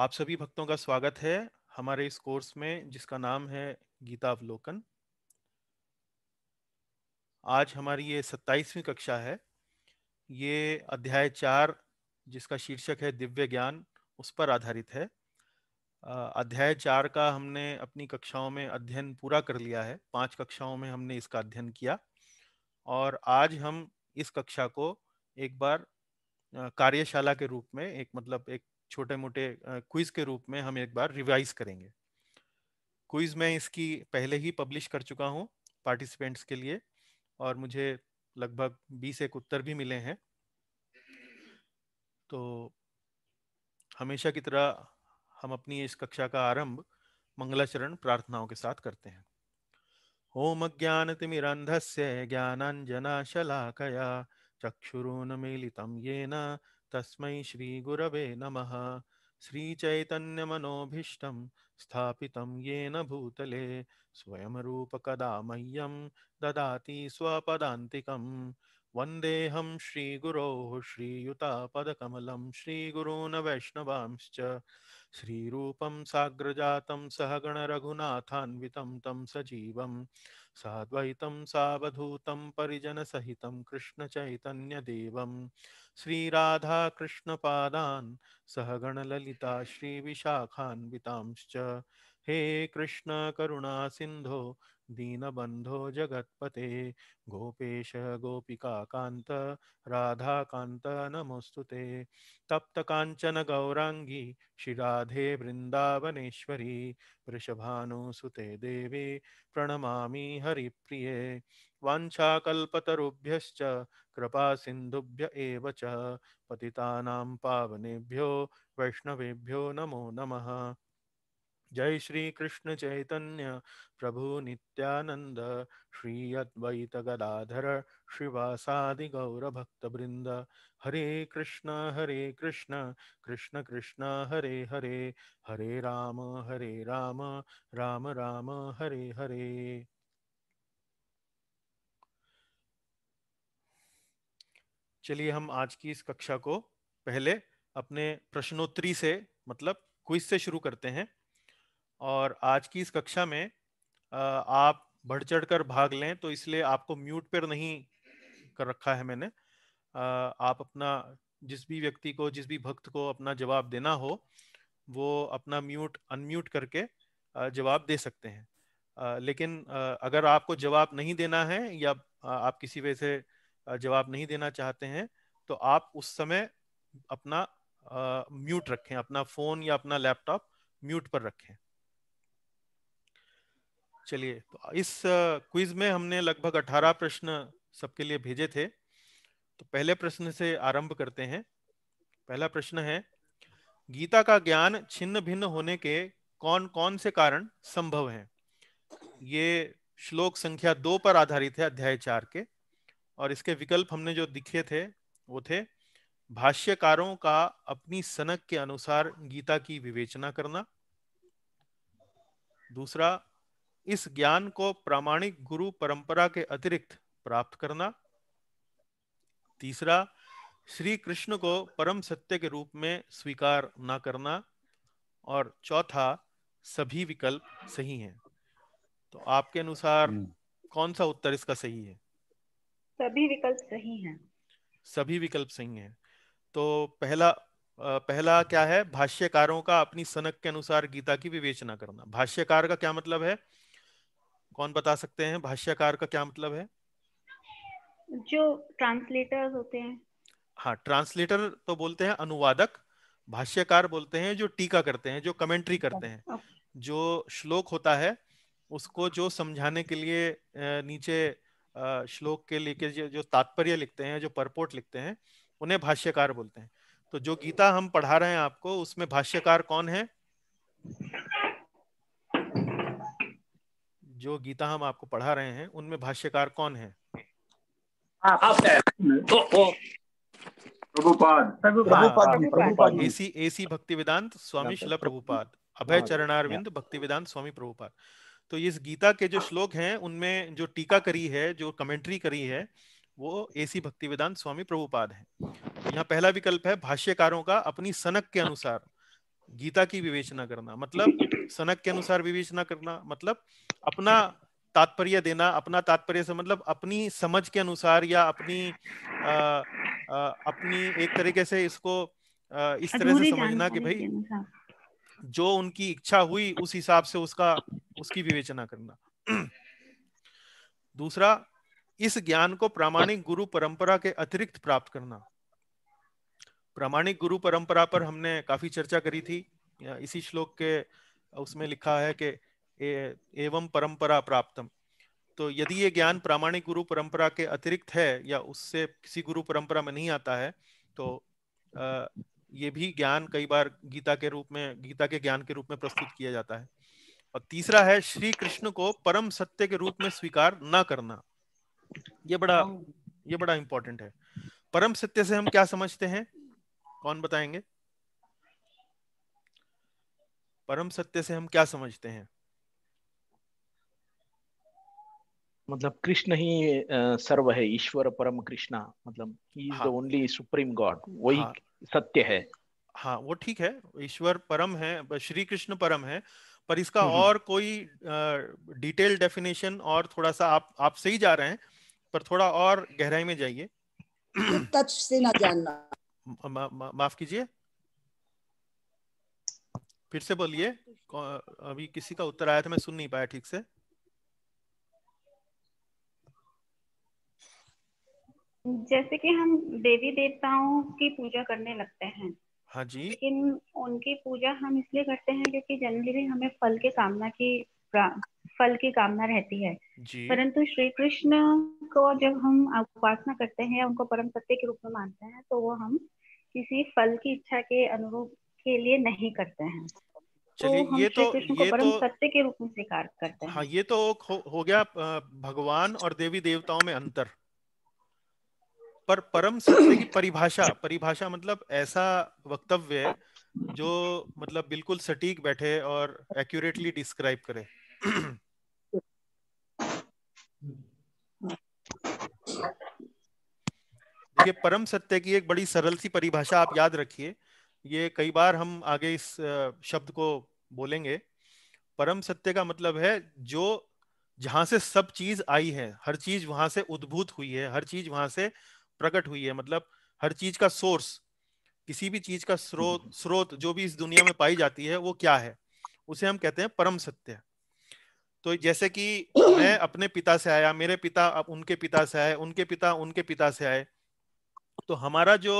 आप सभी भक्तों का स्वागत है हमारे इस कोर्स में जिसका नाम है गीता अवलोकन आज हमारी ये सत्ताईसवीं कक्षा है ये अध्याय चार जिसका शीर्षक है दिव्य ज्ञान उस पर आधारित है अध्याय चार का हमने अपनी कक्षाओं में अध्ययन पूरा कर लिया है पांच कक्षाओं में हमने इसका अध्ययन किया और आज हम इस कक्षा को एक बार कार्यशाला के रूप में एक मतलब एक छोटे मोटे क्विज के रूप में हम एक बार रिवाइज करेंगे क्विज मैं इसकी पहले ही पब्लिश कर चुका हूँ पार्टिसिपेंट्स के लिए और मुझे लगभग बीस एक उत्तर भी मिले हैं तो हमेशा की तरह हम अपनी इस कक्षा का आरंभ मंगलाचरण प्रार्थनाओं के साथ करते हैं ओम अज्ञान तिमिरंधस्य ज्ञानांजना शलाकया चक्षुरुन्मीलितं येन तस्मै श्रीगुरवे नमः श्रीचैतन्यमनोभीष्टं स्थापितं येन भूतले स्वयंरूपकदा मह्यं ददाति स्वपदान्तिकं वन्देऽहं श्रीगुरोः श्रीयुतापदकमलं श्रीगुरून् वैष्णवांश्च श्रीरूपं साग्रजातं सहगणरघुनाथान्वितं तं सजीवं साद्वैतं सावधूतं परिजनसहितं कृष्णचैतन्यदेवं श्रीराधाकृष्णपादान् सहगणललिता श्रीविशाखान्वितांश्च हे कृष्ण करुणा सिन्धो दीनबन्धो जगत्पते गोपेश गोपिकान्त राधाकान्त नमोऽस्तु ते तप्तकाञ्चन गौराङ्गी श्रीराधे वृन्दावनेश्वरी वृषभानुसुते देवे प्रणमामि हरिप्रिये वाञ्छाकल्पतरुभ्यश्च कृपासिन्धुभ्य एव च पतितानां पावनेभ्यो वैष्णवेभ्यो नमो नमः जय श्री कृष्ण चैतन्य प्रभु नित्यानंद श्री अद्वैत गदाधर श्रीवासादि गौर भक्त बृंद हरे कृष्ण हरे कृष्ण कृष्ण कृष्ण हरे हरे हरे राम हरे राम राम राम हरे हरे चलिए हम आज की इस कक्षा को पहले अपने प्रश्नोत्तरी से मतलब क्विज से शुरू करते हैं और आज की इस कक्षा में आप बढ़ चढ़ कर भाग लें तो इसलिए आपको म्यूट पर नहीं कर रखा है मैंने आप अपना जिस भी व्यक्ति को जिस भी भक्त को अपना जवाब देना हो वो अपना म्यूट अनम्यूट करके जवाब दे सकते हैं लेकिन अगर आपको जवाब नहीं देना है या आप किसी वजह से जवाब नहीं देना चाहते हैं तो आप उस समय अपना म्यूट रखें अपना फ़ोन या अपना लैपटॉप म्यूट पर रखें चलिए तो इस क्विज में हमने लगभग 18 प्रश्न सबके लिए भेजे थे तो पहले प्रश्न से आरंभ करते हैं पहला प्रश्न है गीता का ज्ञान छिन्न भिन्न होने के कौन कौन से कारण संभव हैं ये श्लोक संख्या दो पर आधारित है अध्याय चार के और इसके विकल्प हमने जो दिखे थे वो थे भाष्यकारों का अपनी सनक के अनुसार गीता की विवेचना करना दूसरा इस ज्ञान को प्रामाणिक गुरु परंपरा के अतिरिक्त प्राप्त करना तीसरा श्री कृष्ण को परम सत्य के रूप में स्वीकार न करना और चौथा सभी विकल्प सही हैं तो आपके अनुसार हम्म। कौन सा उत्तर इसका सही है सभी विकल्प सही हैं सभी विकल्प सही हैं तो पहला पहला क्या है भाष्यकारों का अपनी सनक के अनुसार गीता की विवेचना करना भाष्यकार का क्या मतलब है कौन बता सकते हैं भाष्यकार का क्या मतलब है जो ट्रांसलेटर होते हैं हाँ ट्रांसलेटर तो बोलते हैं अनुवादक भाष्यकार बोलते हैं जो टीका करते हैं जो कमेंट्री करते हैं जो श्लोक होता है उसको जो समझाने के लिए नीचे श्लोक के लेके जो तात्पर्य लिखते हैं जो परपोर्ट लिखते हैं उन्हें भाष्यकार बोलते हैं तो जो गीता हम पढ़ा रहे हैं आपको उसमें भाष्यकार कौन है जो गीता हम आपको पढ़ा रहे हैं उनमें भाष्यकार कौन है तो, तो। हाँ, एसी एसी भक्ति वेदांत स्वामी शिल प्रभुपाद अभय हाँ। चरणारविंद भक्ति वेदांत स्वामी प्रभुपाद तो इस गीता के जो श्लोक हैं उनमें जो टीका करी है जो कमेंट्री करी है वो एसी भक्ति वेदांत स्वामी प्रभुपाद है यहाँ पहला विकल्प है भाष्यकारों का अपनी सनक के अनुसार गीता की विवेचना करना मतलब सनक के अनुसार विवेचना करना मतलब अपना तात्पर्य देना अपना तात्पर्य से मतलब अपनी समझ के अनुसार या अपनी आ, आ, अपनी एक तरीके से इसको आ, इस तरह से समझना कि भाई जो उनकी इच्छा हुई उस हिसाब से उसका उसकी विवेचना करना दूसरा इस ज्ञान को प्रामाणिक गुरु परंपरा के अतिरिक्त प्राप्त करना प्रामाणिक गुरु परंपरा पर हमने काफी चर्चा करी थी इसी श्लोक के उसमें लिखा है कि एवं परंपरा प्राप्तम तो यदि ये ज्ञान प्रामाणिक गुरु परंपरा के अतिरिक्त है या उससे किसी गुरु परंपरा में नहीं आता है तो ये भी ज्ञान कई बार गीता के रूप में गीता के ज्ञान के रूप में प्रस्तुत किया जाता है और तीसरा है श्री कृष्ण को परम सत्य के रूप में स्वीकार न करना ये बड़ा हाँ। ये बड़ा इंपॉर्टेंट है परम सत्य से हम क्या समझते हैं कौन बताएंगे परम सत्य से हम क्या समझते हैं मतलब कृष्ण ही सर्व है ईश्वर परम कृष्णा मतलब ही is the only supreme God वही हाँ। सत्य है हाँ वो ठीक है ईश्वर परम है श्री कृष्ण परम है पर इसका और कोई डिटेल डेफिनेशन और थोड़ा सा आप आप सही जा रहे हैं पर थोड़ा और गहराई में जाइए टच से ना जानना माफ कीजिए फिर से बोलिए अभी किसी का उत्तर आया था मैं सुन नहीं पाया ठीक से जैसे कि हम देवी देवताओं की पूजा करने लगते हैं हाँ जी लेकिन उनकी पूजा हम इसलिए करते हैं क्योंकि जनरली भी हमें फल के कामना की फल की कामना रहती है परंतु श्री कृष्ण को जब हम उपासना करते हैं उनको परम सत्य के रूप में मानते हैं तो वो हम किसी फल की इच्छा के अनुरूप के लिए नहीं करते हैं तो चलिए तो ये तो ये तो सत्य के रूप में स्वीकार करते हैं हाँ ये तो हो, हो गया भगवान और देवी देवताओं में अंतर पर परम सत्य की परिभाषा परिभाषा मतलब ऐसा वक्तव्य जो मतलब बिल्कुल सटीक बैठे और एक्यूरेटली डिस्क्राइब करे हम्म। देखिए परम सत्य की एक बड़ी सरल सी परिभाषा आप याद रखिए ये कई बार हम आगे इस शब्द को बोलेंगे परम सत्य का मतलब है जो जहां से सब चीज आई है हर चीज वहां से उद्भूत हुई है हर चीज वहां से प्रकट हुई है मतलब हर चीज का सोर्स किसी भी चीज का स्रोत हम्म। स्रोत जो भी इस दुनिया में पाई जाती है वो क्या है उसे हम कहते हैं परम सत्य तो जैसे कि मैं अपने पिता से आया मेरे पिता अब उनके पिता से आए उनके पिता उनके पिता से आए तो हमारा जो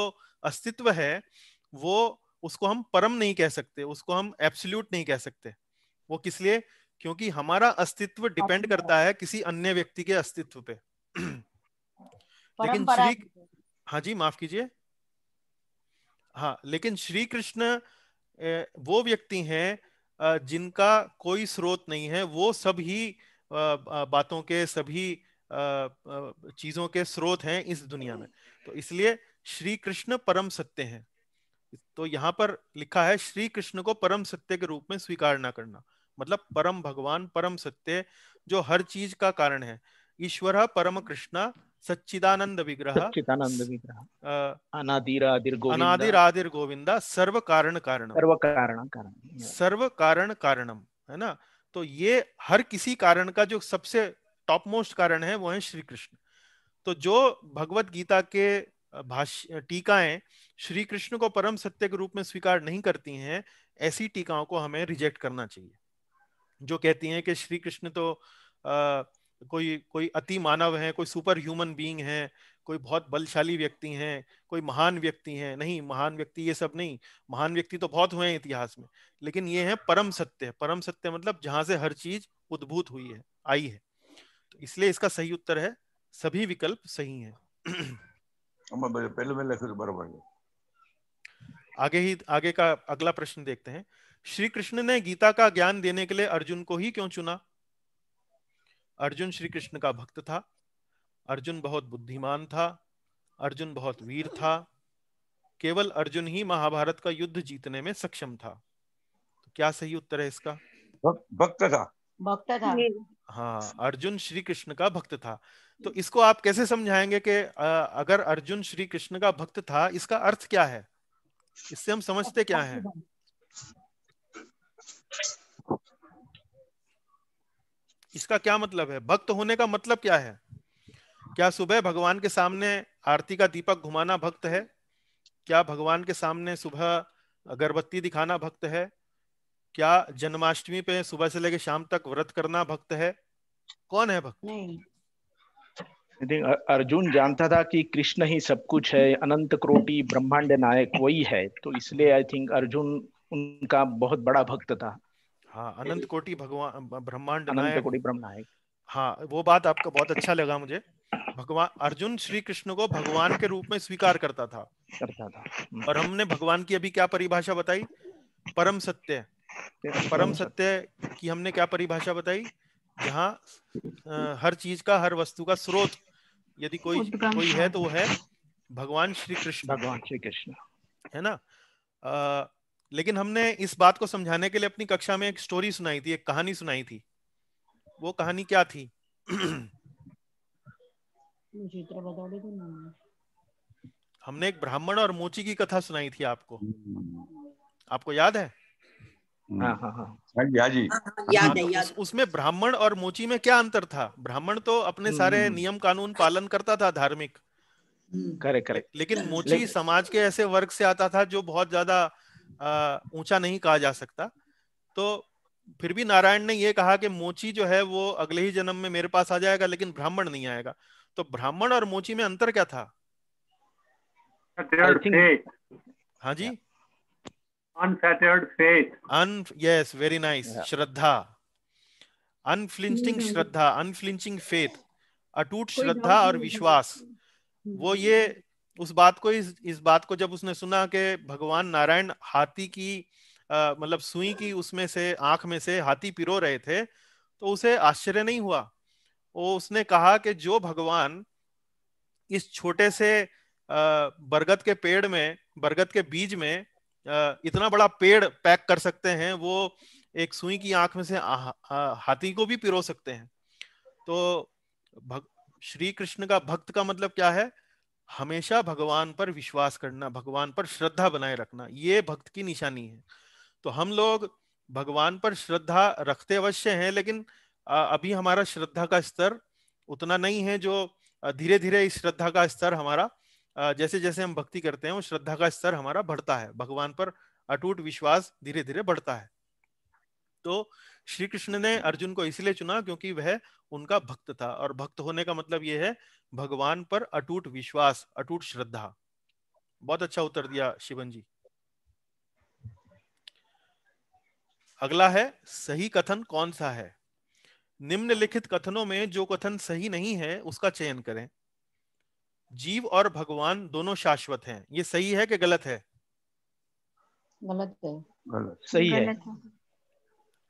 अस्तित्व है वो उसको हम परम नहीं कह सकते उसको हम एब्सोल्यूट नहीं कह सकते वो किस लिए क्योंकि हमारा अस्तित्व डिपेंड करता है किसी अन्य व्यक्ति के अस्तित्व पे लेकिन श्री हाँ जी माफ कीजिए हाँ लेकिन श्री कृष्ण वो व्यक्ति हैं जिनका कोई स्रोत नहीं है वो सभी बातों के सभी चीजों के स्रोत हैं इस दुनिया में तो इसलिए श्री कृष्ण परम सत्य हैं तो यहाँ पर लिखा है श्री कृष्ण को परम सत्य के रूप में स्वीकार ना करना मतलब परम भगवान परम सत्य जो हर चीज का कारण है ईश्वर परम कृष्णा सच्चिदानंद विग्रह सच्चिदानंद विग्रह गोविंदा सर्व कारण कारण सर्व कारण कारण सर्व कारण कारणम है ना तो ये हर किसी कारण का जो सबसे टॉप मोस्ट कारण है वो है श्री कृष्ण तो जो भगवत गीता के भाष्य टीकाएं श्री कृष्ण को परम सत्य के रूप में स्वीकार नहीं करती हैं ऐसी टीकाओं को हमें रिजेक्ट करना चाहिए जो कहती हैं कि श्री कृष्ण तो आ, कोई कोई अति मानव है कोई सुपर ह्यूमन बीइंग है कोई बहुत बलशाली व्यक्ति हैं कोई महान व्यक्ति हैं नहीं महान व्यक्ति ये सब नहीं महान व्यक्ति तो बहुत हुए हैं इतिहास में लेकिन ये है परम सत्य परम सत्य मतलब जहां से हर चीज उद्भूत हुई है आई है तो इसलिए इसका सही उत्तर है सभी विकल्प सही हैं पहले पहले फिर बराबर आगे ही आगे का अगला प्रश्न देखते हैं श्री कृष्ण ने गीता का ज्ञान देने के लिए अर्जुन को ही क्यों चुना अर्जुन श्री कृष्ण का भक्त था अर्जुन बहुत बुद्धिमान था अर्जुन बहुत वीर था केवल अर्जुन ही महाभारत का युद्ध जीतने में सक्षम था तो क्या सही उत्तर है इसका भक्त था भक्त था हाँ अर्जुन श्री कृष्ण का भक्त था तो इसको आप कैसे समझाएंगे कि अगर अर्जुन श्री कृष्ण का भक्त था इसका अर्थ क्या है इससे हम समझते क्या है इसका क्या मतलब है भक्त होने का मतलब क्या है क्या सुबह भगवान के सामने आरती का दीपक घुमाना भक्त है क्या भगवान के सामने सुबह अगरबत्ती दिखाना भक्त है क्या जन्माष्टमी पे सुबह से लेकर शाम तक व्रत करना भक्त है कौन है भक्त नहीं अर्जुन जानता था कि कृष्ण ही सब कुछ है अनंत कोटि ब्रह्मांड नायक वही है तो इसलिए आई थिंक अर्जुन उनका बहुत बड़ा भक्त था हाँ अनंत कोटि भगवान ब्रह्मांड अनंत कोटि नायक हाँ वो बात आपका बहुत अच्छा लगा मुझे भगवान अर्जुन श्री कृष्ण को भगवान के रूप में स्वीकार करता था करता था हम्म। और हमने भगवान की अभी क्या परिभाषा बताई परम सत्य परम सत्य की हमने क्या परिभाषा बताई जहाँ हर चीज का हर वस्तु का स्रोत यदि कोई कोई है तो वो है भगवान श्री कृष्ण भगवान श्री कृष्ण है ना आ, लेकिन हमने इस बात को समझाने के लिए अपनी कक्षा में एक स्टोरी सुनाई थी एक कहानी सुनाई थी वो कहानी क्या थी हमने एक ब्राह्मण और मोची की कथा सुनाई थी आपको हम्म। आपको याद है हम्म। हाँ, हाँ, हाँ।, हाँ जी हाँ याद है तो याद उसमें ब्राह्मण और मोची में क्या अंतर था ब्राह्मण तो अपने सारे हम्म। नियम कानून पालन करता था धार्मिक करे हम्म। करे लेकिन मोची लेकिन... समाज के ऐसे वर्ग से आता था जो बहुत ज्यादा ऊंचा नहीं कहा जा सकता तो फिर भी नारायण ने यह कहा कि मोची जो है वो अगले ही जन्म में मेरे पास आ जाएगा लेकिन ब्राह्मण नहीं आएगा तो ब्राह्मण और मोची में अंतर क्या था हाँ जी unfettered faith un yes very nice yeah. shraddha unflinching hmm. shraddha unflinching faith अटूट श्रद्धा और विश्वास वो ये उस बात को इस इस बात को जब उसने सुना कि भगवान नारायण हाथी की मतलब सुई की उसमें से आंख में से हाथी पिरो रहे थे तो उसे आश्चर्य नहीं हुआ वो उसने कहा कि जो भगवान इस छोटे से बरगद के पेड़ में बरगद के बीज में इतना बड़ा पेड़ पैक कर सकते हैं वो एक सुई की आंख में से हाथी को भी पिरो सकते हैं तो भग, श्री कृष्ण का भक्त का मतलब क्या है हमेशा भगवान पर विश्वास करना भगवान पर श्रद्धा बनाए रखना ये भक्त की निशानी है तो हम लोग भगवान पर श्रद्धा रखते अवश्य हैं लेकिन अभी हमारा श्रद्धा का स्तर उतना नहीं है जो धीरे धीरे इस श्रद्धा का स्तर हमारा जैसे जैसे हम भक्ति करते हैं वो श्रद्धा का स्तर हमारा बढ़ता है भगवान पर अटूट विश्वास धीरे धीरे बढ़ता है तो श्री कृष्ण ने अर्जुन को इसलिए चुना क्योंकि वह उनका भक्त था और भक्त होने का मतलब यह है भगवान पर अटूट विश्वास अटूट श्रद्धा बहुत अच्छा उत्तर दिया शिवन जी अगला है सही कथन कौन सा है निम्नलिखित कथनों में जो कथन सही नहीं है उसका चयन करें जीव और भगवान दोनों शाश्वत हैं ये सही है कि गलत है गलत है गलत सही है।,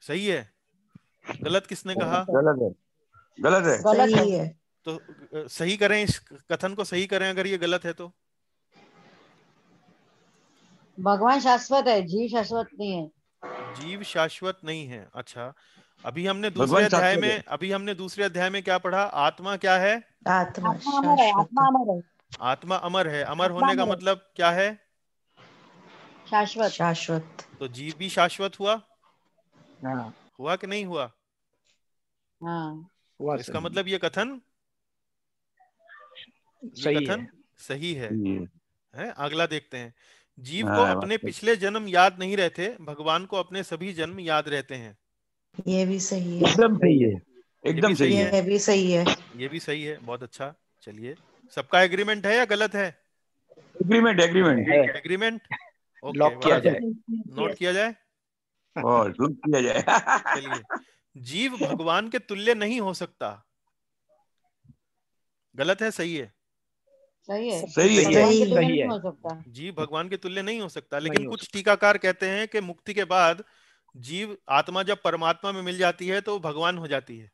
सही है गलत किसने कहा गलत है गलत है गलत है।, है तो सही करें इस कथन को सही करें अगर ये गलत है तो भगवान शाश्वत है जीव शाश्वत नहीं है जीव शाश्वत नहीं है अच्छा अभी हमने दूसरे अध्याय में अभी हमने दूसरे अध्याय में क्या पढ़ा आत्मा क्या है आत्मा अमर है आत्मा अमर है अमर होने का मतलब क्या है शाश्वत शाश्वत तो जीव भी शाश्वत हुआ हाँ। हुआ कि नहीं हुआ हाँ। हुआ इसका मतलब ये कथन सही कथन सही है है अगला देखते हैं जीव हाँ, को अपने पिछले जन्म याद नहीं रहते भगवान को अपने सभी जन्म याद रहते हैं ये भी सही है एकदम सही है एकदम सही है ये भी सही है ये भी सही है बहुत अच्छा चलिए सबका एग्रीमेंट है या गलत है एग्रीमेंट एग्रीमेंट एग्रीमेंट लॉक किया जाए नोट किया जाए और लॉक किया जाए चलिए जीव भगवान के तुल्य नहीं हो सकता गलत है सही है सही है सही है सही है जीव भगवान के तुल्य नहीं हो सकता लेकिन कुछ टीकाकार कहते हैं कि मुक्ति के बाद जीव आत्मा जब परमात्मा में मिल जाती है तो भगवान हो जाती है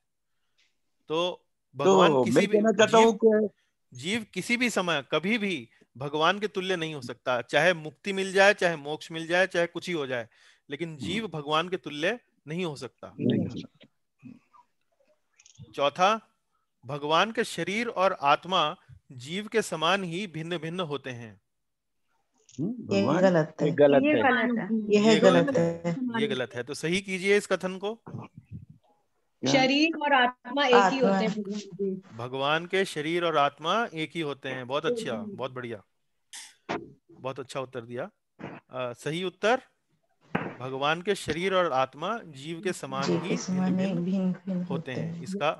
तो, तो भगवान तो किसी भी जीव, जीव किसी भी समय कभी भी भगवान के तुल्य नहीं हो सकता चाहे मुक्ति मिल जाए चाहे मोक्ष मिल जाए चाहे कुछ ही हो जाए लेकिन जीव हम्म। भगवान के तुल्य नहीं हो सकता चौथा भगवान के शरीर और आत्मा जीव के समान ही भिन्न भिन्न होते हैं हम्म, ये गलत है ये गलत है ये गलत है ये गलत है तो सही कीजिए इस कथन को शरीर और आत्मा एक ही होते हैं भगवान के शरीर और आत्मा एक ही होते हैं बहुत अच्छा बहुत बढ़िया बहुत अच्छा उत्तर दिया आ, सही उत्तर भगवान के शरीर और आत्मा जीव के समान ही होते हैं इसका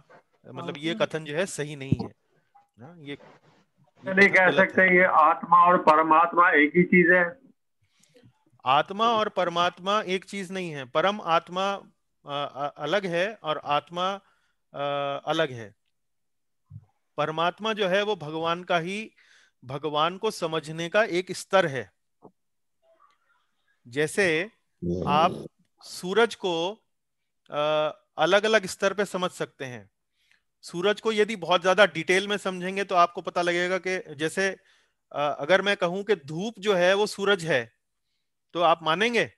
मतलब ये कथन जो है सही नहीं है ना ये नहीं कह सकते ये आत्मा और परमात्मा एक ही चीज है आत्मा और परमात्मा एक चीज नहीं है परम आत्मा अलग है और आत्मा अलग है परमात्मा जो है वो भगवान का ही भगवान को समझने का एक स्तर है जैसे आप सूरज को अलग अलग स्तर पे समझ सकते हैं सूरज को यदि बहुत ज्यादा डिटेल में समझेंगे तो आपको पता लगेगा कि जैसे अगर मैं कहूं कि धूप जो है वो सूरज है तो आप मानेंगे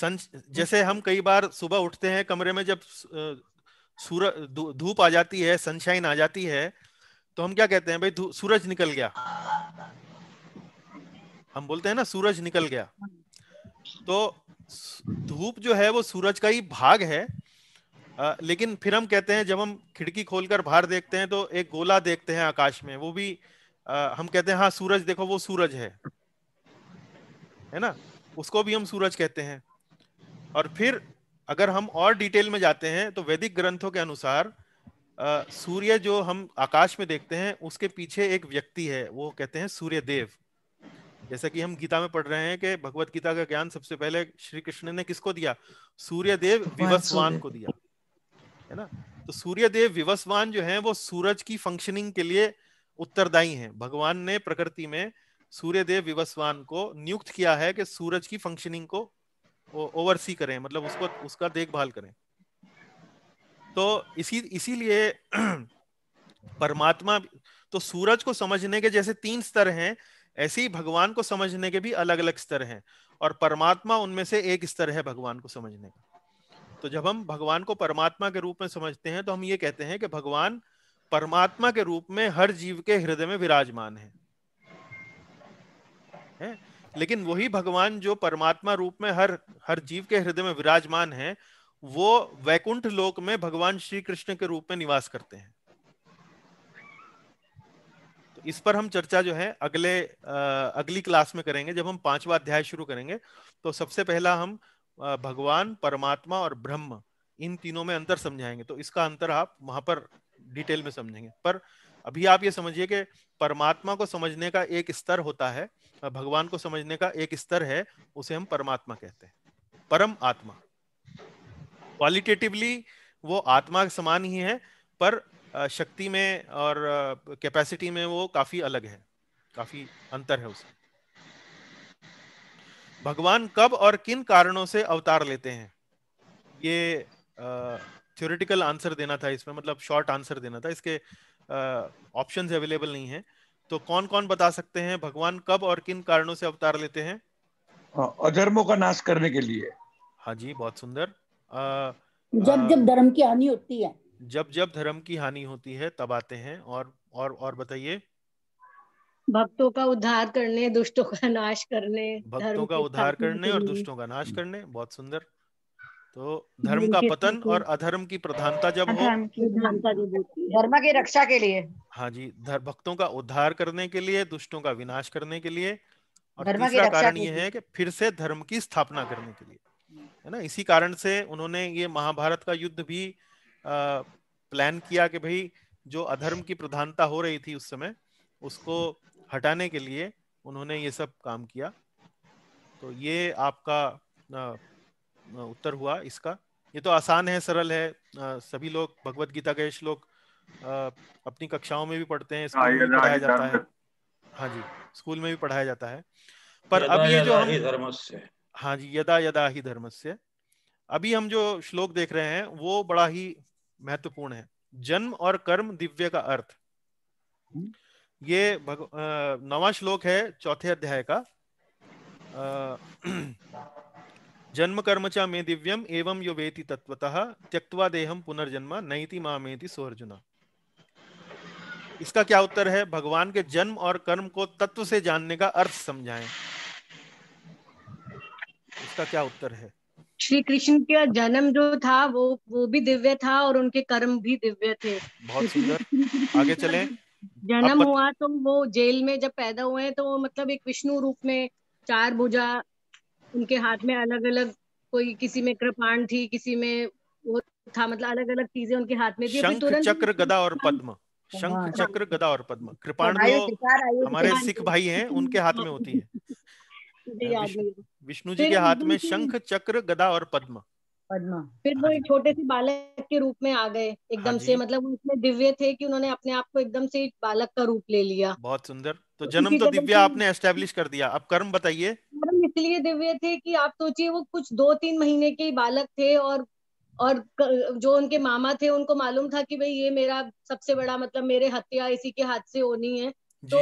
सन जैसे हम कई बार सुबह उठते हैं कमरे में जब सूरज धूप आ जाती है सनशाइन आ जाती है तो हम क्या कहते हैं भाई सूरज निकल गया हम बोलते हैं ना सूरज निकल गया तो धूप जो है वो सूरज का ही भाग है लेकिन फिर हम कहते हैं जब हम खिड़की खोलकर बाहर देखते हैं तो एक गोला देखते हैं आकाश में वो भी आ, हम कहते हैं हाँ सूरज देखो वो सूरज है है ना उसको भी हम सूरज कहते हैं और फिर अगर हम और डिटेल में जाते हैं तो वैदिक ग्रंथों के अनुसार आ, सूर्य जो हम आकाश में देखते हैं उसके पीछे एक व्यक्ति है वो कहते हैं सूर्य देव जैसा कि हम गीता में पढ़ रहे हैं कि भगवत गीता का ज्ञान सबसे पहले श्री कृष्ण ने किसको दिया सूर्य देव विवस्वान को दिया है ना तो सूर्य देव विवस्वान जो है वो सूरज की फंक्शनिंग के लिए उत्तरदायी है भगवान ने प्रकृति में सूर्य देव विवस्वान को नियुक्त किया है कि सूरज की फंक्शनिंग को ओवरसी करें मतलब उसको उसका देखभाल करें तो इसी इसीलिए परमात्मा तो सूरज को समझने के जैसे तीन स्तर हैं ऐसे ही भगवान को समझने के भी अलग अलग स्तर हैं और परमात्मा उनमें से एक स्तर है भगवान को समझने का तो जब हम भगवान को परमात्मा के रूप में समझते हैं तो हम ये कहते हैं कि भगवान परमात्मा के रूप में हर जीव के हृदय में विराजमान है, है? लेकिन वही भगवान जो परमात्मा रूप में हर हर जीव के हृदय में विराजमान है वो वैकुंठ लोक में भगवान श्री कृष्ण के रूप में निवास करते हैं तो इस पर हम चर्चा जो है अगले आ, अगली क्लास में करेंगे जब हम पांचवा अध्याय शुरू करेंगे तो सबसे पहला हम भगवान परमात्मा और ब्रह्म इन तीनों में अंतर समझाएंगे तो इसका अंतर आप वहां पर डिटेल में समझेंगे पर अभी आप ये समझिए कि परमात्मा को समझने का एक स्तर होता है भगवान को समझने का एक स्तर है उसे हम परमात्मा कहते हैं परम आत्मा क्वालिटेटिवली वो आत्मा के समान ही है पर शक्ति में और कैपेसिटी में वो काफी अलग है काफी अंतर है उसमें भगवान कब और किन कारणों से अवतार लेते हैं ये थ्योरेटिकल आंसर देना था इसमें मतलब शॉर्ट आंसर देना था इसके ऑप्शन अवेलेबल नहीं है तो कौन कौन बता सकते हैं भगवान कब और किन कारणों से अवतार लेते हैं अधर्मों का नाश करने के लिए हाँ जी बहुत सुंदर जब जब धर्म की हानि होती है जब जब धर्म की हानि होती है तब आते हैं और और और बताइए भक्तों का उद्धार करने दुष्टों का नाश करने भक्तों का उद्धार करने और दुष्टों का नाश करने बहुत सुंदर तो धर्म का पतन और अधर्म की प्रधानता जब हो धर्म की रक्षा के लिए हाँ जी धर्म भक्तों का उद्धार करने के लिए दुष्टों का विनाश करने के लिए और तीसरा कारण ये है कि फिर से धर्म की स्थापना करने के लिए है ना इसी कारण से उन्होंने ये महाभारत का युद्ध भी आ, प्लान किया कि भाई जो अधर्म की प्रधानता हो रही थी उस समय उसको हटाने के लिए उन्होंने ये सब काम किया तो ये आपका उत्तर हुआ इसका ये तो आसान है सरल है सभी लोग भगवत गीता के श्लोक अपनी कक्षाओं में भी पढ़ते हैं स्कूल हाँ, में पढ़ाया जाता है हाँ जी स्कूल में भी पढ़ाया जाता है पर अब ये जो हम धर्म से हाँ जी यदा यदा ही धर्म से अभी हम जो श्लोक देख रहे हैं वो बड़ा ही महत्वपूर्ण है जन्म और कर्म दिव्य का अर्थ हम्म। ये नवा श्लोक है चौथे अध्याय का जन्म कर्मचा मे दिव्यम एवं यो वेति तत्वतः त्यक्वा देहम पुनर्जन्म नईति मामेति सुअर्जुना इसका क्या उत्तर है भगवान के जन्म और कर्म को तत्व से जानने का अर्थ समझाएं इसका क्या उत्तर है श्री कृष्ण का जन्म जो था वो वो भी दिव्य था और उनके कर्म भी दिव्य थे बहुत सुंदर आगे चलें जन्म हुआ तो वो जेल में जब पैदा हुए तो मतलब एक विष्णु रूप में चार भुजा उनके हाथ में अलग अलग कोई किसी में कृपाण थी किसी में वो था मतलब अलग अलग चीजें उनके हाथ में थी शंख चक्र गदा और हाँ। पद्म शंख हाँ। चक्र गदा और पद्म कृपाण तो हमारे सिख भाई हैं उनके हाथ में होती है विष्णु जी के हाथ में शंख चक्र गदा और पद्म पद्मा फिर वो एक छोटे से बालक के रूप में आ गए एकदम हाँ से मतलब उसमें दिव्य थे कि उन्होंने अपने आप को एकदम से बालक का रूप ले लिया बहुत सुंदर तो जन्म तो दिव्य आपने एस्टेब्लिश कर दिया अब कर्म बताइए कर्म इसलिए दिव्य थे कि आप सोचिए वो कुछ दो तीन महीने के बालक थे और और जो उनके मामा थे उनको मालूम था कि भाई ये मेरा सबसे बड़ा मतलब मेरे हत्या इसी के हाथ से होनी है तो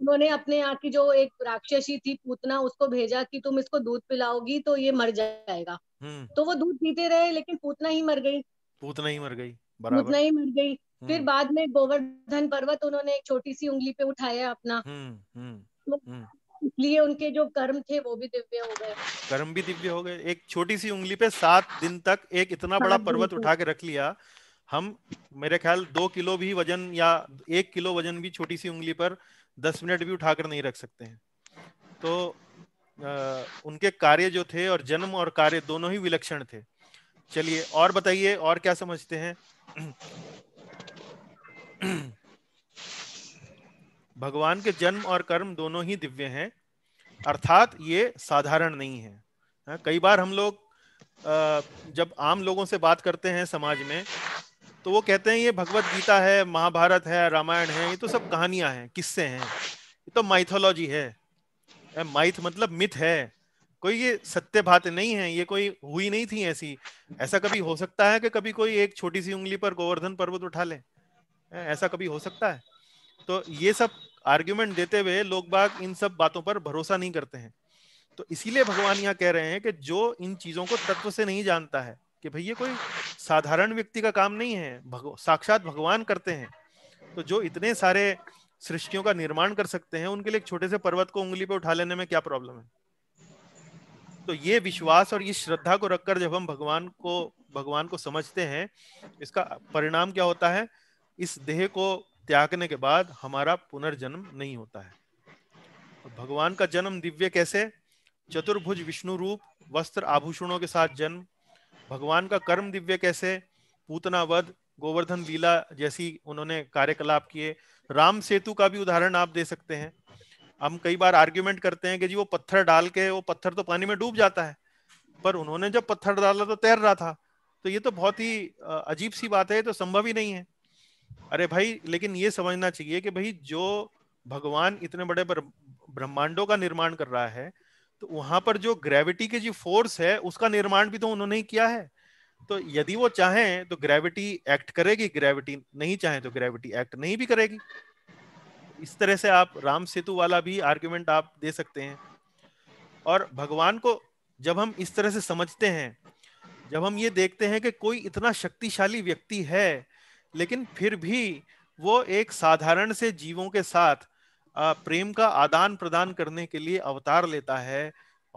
उन्होंने अपने यहाँ की जो एक राक्षसी थी पूतना उसको भेजा कि तुम इसको दूध पिलाओगी तो ये मर जाएगा हम्म। तो वो दूध पीते रहे लेकिन पूतना ही मर गई पूतना ही मर गई पूतना ही मर गई हम्म। फिर बाद में गोवर्धन पर्वत उन्होंने एक छोटी सी उंगली पे उठाया अपना हम्म, तो इसलिए उनके जो कर्म थे वो भी दिव्य हो गए कर्म भी दिव्य हो गए एक छोटी सी उंगली पे सात दिन तक एक इतना बड़ा पर्वत उठा के रख लिया हम मेरे ख्याल दो किलो भी वजन या एक किलो वजन भी छोटी सी उंगली पर दस मिनट भी उठाकर नहीं रख सकते हैं तो उनके कार्य जो थे और जन्म और कार्य दोनों ही विलक्षण थे चलिए और बताइए और क्या समझते हैं भगवान के जन्म और कर्म दोनों ही दिव्य हैं अर्थात ये साधारण नहीं है कई बार हम लोग जब आम लोगों से बात करते हैं समाज में तो वो कहते हैं ये भगवत गीता है महाभारत है रामायण है ये तो सब कहानियां हैं किस्से हैं ये तो माइथोलॉजी है माइथ मतलब मिथ है कोई ये सत्य बात नहीं है ये कोई हुई नहीं थी ऐसी ऐसा कभी हो सकता है कि कभी कोई एक छोटी सी उंगली पर गोवर्धन पर्वत उठा ले ऐसा कभी हो सकता है तो ये सब आर्ग्यूमेंट देते हुए लोग बाग इन सब बातों पर भरोसा नहीं करते हैं तो इसीलिए भगवान यहाँ कह रहे हैं कि जो इन चीजों को तत्व से नहीं जानता है कि भाई ये कोई साधारण व्यक्ति का काम नहीं है साक्षात भगवान करते हैं तो जो इतने सारे सृष्टियों का निर्माण कर सकते हैं उनके लिए छोटे से पर्वत को उंगली पे उठा लेने में क्या प्रॉब्लम है तो ये विश्वास और ये श्रद्धा को रखकर जब हम भगवान को भगवान को समझते हैं इसका परिणाम क्या होता है इस देह को त्यागने के बाद हमारा पुनर्जन्म नहीं होता है भगवान का जन्म दिव्य कैसे चतुर्भुज विष्णु रूप वस्त्र आभूषणों के साथ जन्म भगवान का कर्म दिव्य कैसे पूतना वध गोवर्धन लीला जैसी उन्होंने कार्यकलाप किए राम सेतु का भी उदाहरण आप दे सकते हैं हम कई बार आर्ग्यूमेंट करते हैं कि जी वो पत्थर डाल के वो पत्थर तो पानी में डूब जाता है पर उन्होंने जब पत्थर डाला तो तैर रहा था तो ये तो बहुत ही अजीब सी बात है ये तो संभव ही नहीं है अरे भाई लेकिन ये समझना चाहिए कि भाई जो भगवान इतने बड़े ब्रह्मांडों का निर्माण कर रहा है तो वहां पर जो ग्रेविटी के जो फोर्स है उसका निर्माण भी तो उन्होंने ही किया है तो यदि वो चाहें तो ग्रेविटी एक्ट करेगी ग्रेविटी नहीं चाहे तो ग्रेविटी एक्ट नहीं भी करेगी इस तरह से आप राम सेतु वाला भी आर्ग्यूमेंट आप दे सकते हैं और भगवान को जब हम इस तरह से समझते हैं जब हम ये देखते हैं कि कोई इतना शक्तिशाली व्यक्ति है लेकिन फिर भी वो एक साधारण से जीवों के साथ प्रेम का आदान प्रदान करने के लिए अवतार लेता है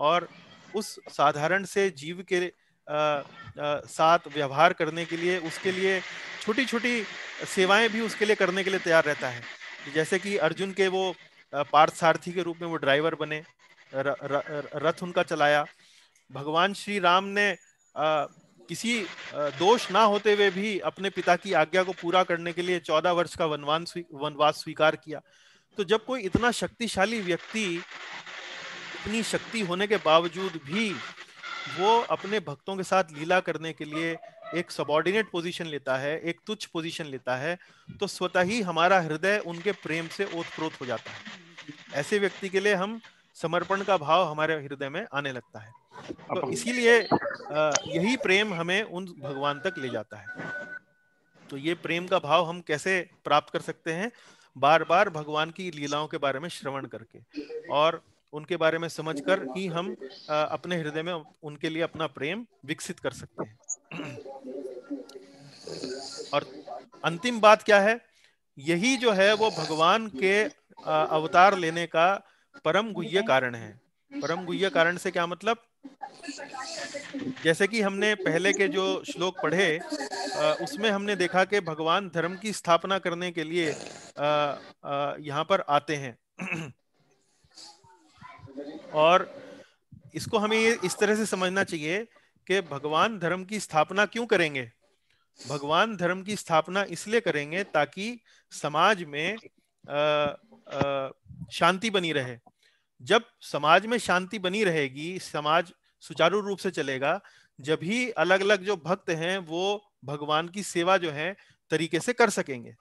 और उस साधारण से जीव के साथ व्यवहार करने के लिए उसके लिए छोटी छोटी सेवाएं भी उसके लिए करने के लिए तैयार रहता है जैसे कि अर्जुन के वो पार्थ सारथी के रूप में वो ड्राइवर बने र, र, रथ उनका चलाया भगवान श्री राम ने आ, किसी दोष ना होते हुए भी अपने पिता की आज्ञा को पूरा करने के लिए चौदह वर्ष का वनवान वनवास स्वीकार किया तो जब कोई इतना शक्तिशाली व्यक्ति इतनी शक्ति होने के बावजूद भी वो अपने भक्तों के साथ लीला करने के लिए एक सबॉर्डिनेट पोजीशन लेता है एक तुच्छ पोजीशन लेता है तो स्वतः ही हमारा हृदय उनके प्रेम से ओतप्रोत हो जाता है ऐसे व्यक्ति के लिए हम समर्पण का भाव हमारे हृदय में आने लगता है तो इसीलिए यही प्रेम हमें उन भगवान तक ले जाता है तो ये प्रेम का भाव हम कैसे प्राप्त कर सकते हैं बार बार भगवान की लीलाओं के बारे में श्रवण करके और उनके बारे में समझकर ही हम अपने हृदय में उनके लिए अपना प्रेम विकसित कर सकते हैं और अंतिम बात क्या है यही जो है वो भगवान के अवतार लेने का परम गुह्य कारण है परम गुह्य कारण से क्या मतलब जैसे कि हमने पहले के जो श्लोक पढ़े उसमें हमने देखा कि भगवान धर्म की स्थापना करने के लिए यहाँ पर आते हैं और इसको हमें इस तरह से समझना चाहिए कि भगवान धर्म की स्थापना क्यों करेंगे भगवान धर्म की स्थापना इसलिए करेंगे ताकि समाज में शांति बनी रहे जब समाज में शांति बनी रहेगी समाज सुचारू रूप से चलेगा जब ही अलग अलग जो भक्त हैं वो भगवान की सेवा जो है तरीके से कर सकेंगे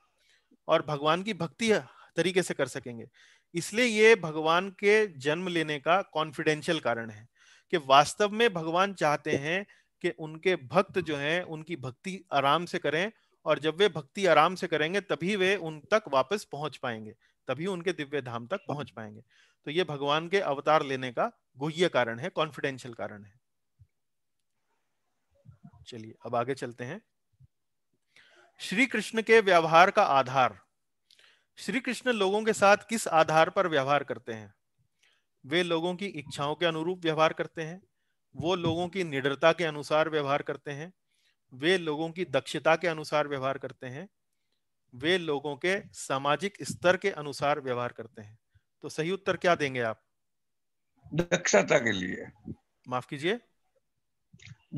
और भगवान की भक्ति तरीके से कर सकेंगे इसलिए ये भगवान के जन्म लेने का कॉन्फिडेंशियल कारण है कि वास्तव में भगवान चाहते हैं कि उनके भक्त जो हैं उनकी भक्ति आराम से करें और जब वे भक्ति आराम से करेंगे तभी वे उन तक वापस पहुंच पाएंगे तभी उनके दिव्य धाम तक पहुंच पाएंगे तो ये भगवान के अवतार लेने का गुह्य कारण है कॉन्फिडेंशियल कारण है चलिए अब आगे चलते हैं श्री कृष्ण के व्यवहार का आधार श्री कृष्ण लोगों के साथ किस आधार पर व्यवहार करते हैं वे लोगों की इच्छाओं के अनुरूप व्यवहार करते हैं वो लोगों की निडरता के अनुसार व्यवहार करते हैं वे लोगों की दक्षता के अनुसार व्यवहार करते हैं वे लोगों के सामाजिक स्तर के अनुसार व्यवहार करते हैं तो सही उत्तर क्या देंगे आप दक्षता के लिए माफ कीजिए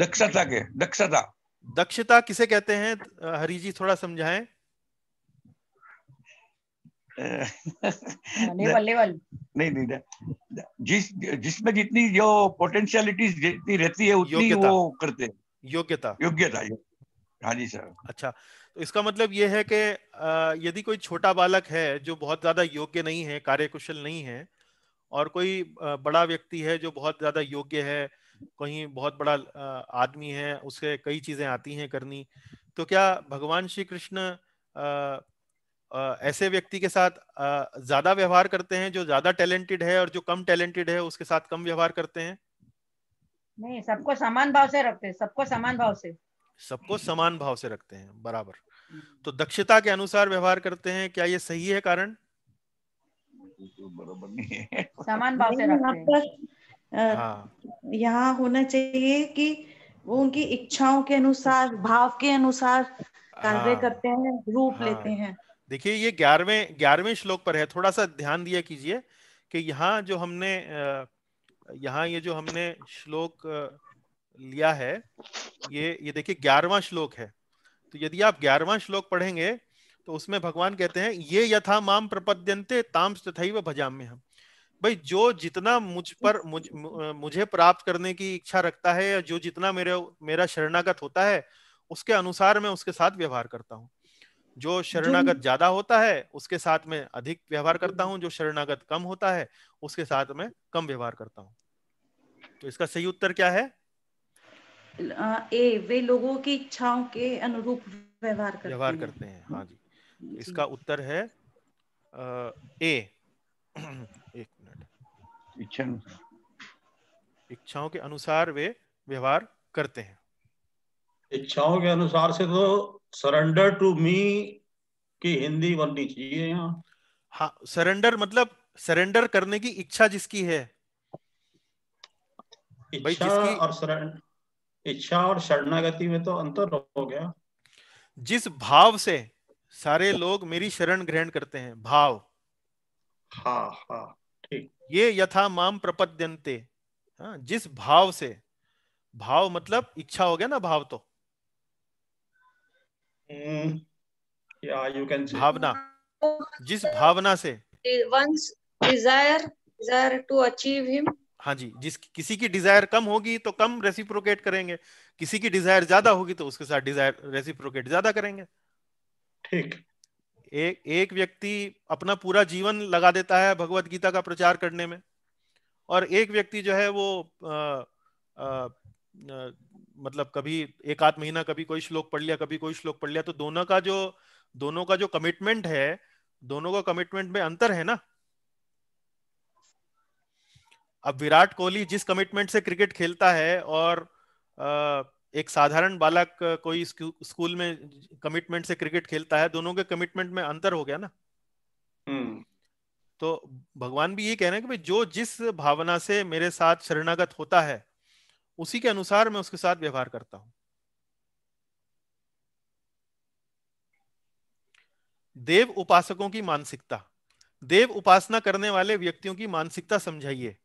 दक्षता के दक्षता दक्षता किसे कहते हैं हरी जी थोड़ा समझाएं हाँ, लेवल लेवल नहीं नहीं जिस जिसमें जितनी जो पोटेंशियलिटीज जितनी रहती है उतनी वो करते हैं योग्यता योग्यता हाँ जी सर अच्छा तो इसका मतलब ये है कि यदि कोई छोटा बालक है जो बहुत ज्यादा योग्य नहीं है कार्यकुशल नहीं है और कोई बड़ा व्यक्ति है जो बहुत ज्यादा योग्य है कहीं बहुत बड़ा आदमी है उसे कई चीजें आती हैं करनी तो क्या भगवान श्री कृष्ण ऐसे व्यक्ति के साथ ज्यादा व्यवहार करते हैं जो ज्यादा टैलेंटेड है और जो कम टैलेंटेड है उसके साथ कम व्यवहार करते हैं नहीं सबको समान भाव से रखते हैं सबको समान भाव से सबको समान भाव से रखते हैं बराबर हम्म। तो दक्षता के अनुसार व्यवहार करते हैं क्या ये सही है कारण बराबर नहीं है समान भाव से रखते हैं हाँ यहाँ होना चाहिए कि वो उनकी इच्छाओं के अनुसार भाव के अनुसार कार्य हाँ। करते हैं रूप हाँ। लेते हैं देखिए ये ग्यारहवें ग्यारहवें श्लोक पर है थोड़ा सा ध्यान दिया कीजिए कि यहाँ जो हमने यहाँ ये जो हमने श्लोक लिया है ये ये देखिए ग्यारहवा श्लोक है तो यदि आप ग्यारहवा श्लोक पढ़ेंगे तो उसमें भगवान कहते हैं ये यथा माम प्रपद्यंते ताम व भजाम्य हम भाई जो जितना मुझ पर मुझ मुझे प्राप्त करने की इच्छा रखता है या जो जितना मेरे मेरा शरणागत होता है उसके अनुसार मैं उसके साथ व्यवहार करता हूँ जो शरणागत ज्यादा होता है उसके साथ में अधिक व्यवहार करता हूँ जो शरणागत कम होता है उसके साथ में कम व्यवहार करता हूँ तो इसका सही उत्तर क्या है ए वे लोगों की इच्छाओं के अनुरूप व्यवहार करते व्यवहार करते हैं हाँ जी, इसका उत्तर है ए एक मिनट इच्छा इच्छाओं के अनुसार वे व्यवहार करते हैं इच्छाओं के अनुसार से तो सरेंडर टू मी की हिंदी बननी चाहिए यहाँ हाँ सरेंडर मतलब सरेंडर करने की इच्छा जिसकी है इच्छा जिसकी... और सरेंडर इच्छा और शरणागति में तो अंतर हो गया जिस भाव से सारे लोग मेरी शरण ग्रहण करते हैं भाव हाँ हाँ ठीक ये यथा माम प्रपद्यंते हाँ, जिस भाव से भाव मतलब इच्छा हो गया ना भाव तो mm, yeah you भावना जिस भावना से one's desire desire to achieve him हाँ जी जिस किसी की डिजायर कम होगी तो कम रेसिप्रोकेट करेंगे किसी की डिजायर ज्यादा होगी तो उसके साथ डिजायर रेसिप्रोकेट ज्यादा करेंगे ठीक एक एक व्यक्ति अपना पूरा जीवन लगा देता है भगवत गीता का प्रचार करने में और एक व्यक्ति जो है वो आ, आ, आ, मतलब कभी एक आध महीना कभी कोई श्लोक पढ़ लिया कभी कोई श्लोक पढ़ लिया तो दोनों का जो दोनों का जो कमिटमेंट है दोनों का कमिटमेंट में अंतर है ना अब विराट कोहली जिस कमिटमेंट से क्रिकेट खेलता है और एक साधारण बालक कोई स्कूल में कमिटमेंट से क्रिकेट खेलता है दोनों के कमिटमेंट में अंतर हो गया ना हम्म। तो भगवान भी ये कह रहे हैं कि जो जिस भावना से मेरे साथ शरणागत होता है उसी के अनुसार मैं उसके साथ व्यवहार करता हूं देव उपासकों की मानसिकता देव उपासना करने वाले व्यक्तियों की मानसिकता समझाइए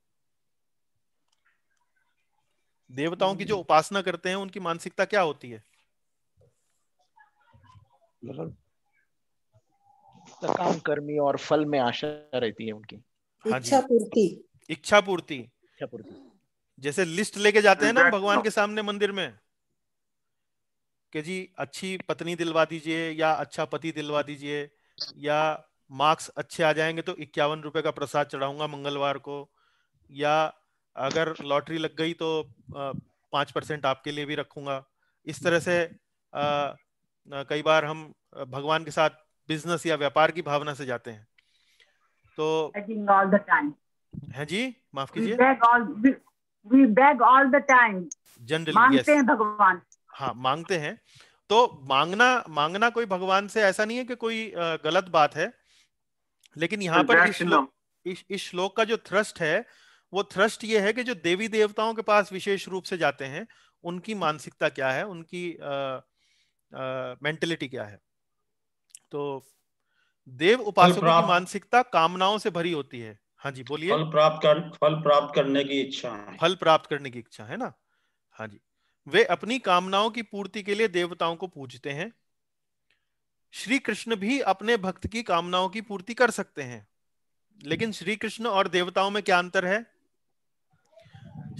देवताओं की जो हम्म। उपासना करते हैं उनकी मानसिकता क्या होती है मतलब काम कर्मी और फल में आशा रहती है उनकी हाँ इच्छा पूर्ति इच्छा पूर्ति इच्छा पूर्ति जैसे लिस्ट लेके जाते हैं ना भगवान के सामने मंदिर में कि जी अच्छी पत्नी दिलवा दीजिए या अच्छा पति दिलवा दीजिए या मार्क्स अच्छे आ जाएंगे तो इक्यावन रुपए का प्रसाद चढ़ाऊंगा मंगलवार को या अगर लॉटरी लग गई तो पांच परसेंट आपके लिए भी रखूंगा इस तरह से आ, कई बार हम भगवान के साथ बिजनेस या व्यापार की भावना से जाते हैं तो है जी माफ कीजिए we beg all the time generally मांगते yes. हैं भगवान हाँ मांगते हैं तो मांगना मांगना कोई भगवान से ऐसा नहीं है कि कोई गलत बात है लेकिन यहाँ पर इस श्लोक इस श्लोक का जो थ्रस्ट है वो थ्रस्ट ये है कि जो देवी देवताओं के पास विशेष रूप से जाते हैं उनकी मानसिकता क्या है उनकी मेंटेलिटी क्या है तो देव उपासकों की तो मानसिकता कामनाओं से भरी होती है हाँ जी बोलिए फल प्राप्त कर फल प्राप्त करने की इच्छा है फल प्राप्त करने की इच्छा है ना हाँ जी वे अपनी कामनाओं की पूर्ति के लिए देवताओं को पूजते हैं श्री कृष्ण भी अपने भक्त की कामनाओं की पूर्ति कर सकते हैं लेकिन श्री कृष्ण और देवताओं में क्या अंतर है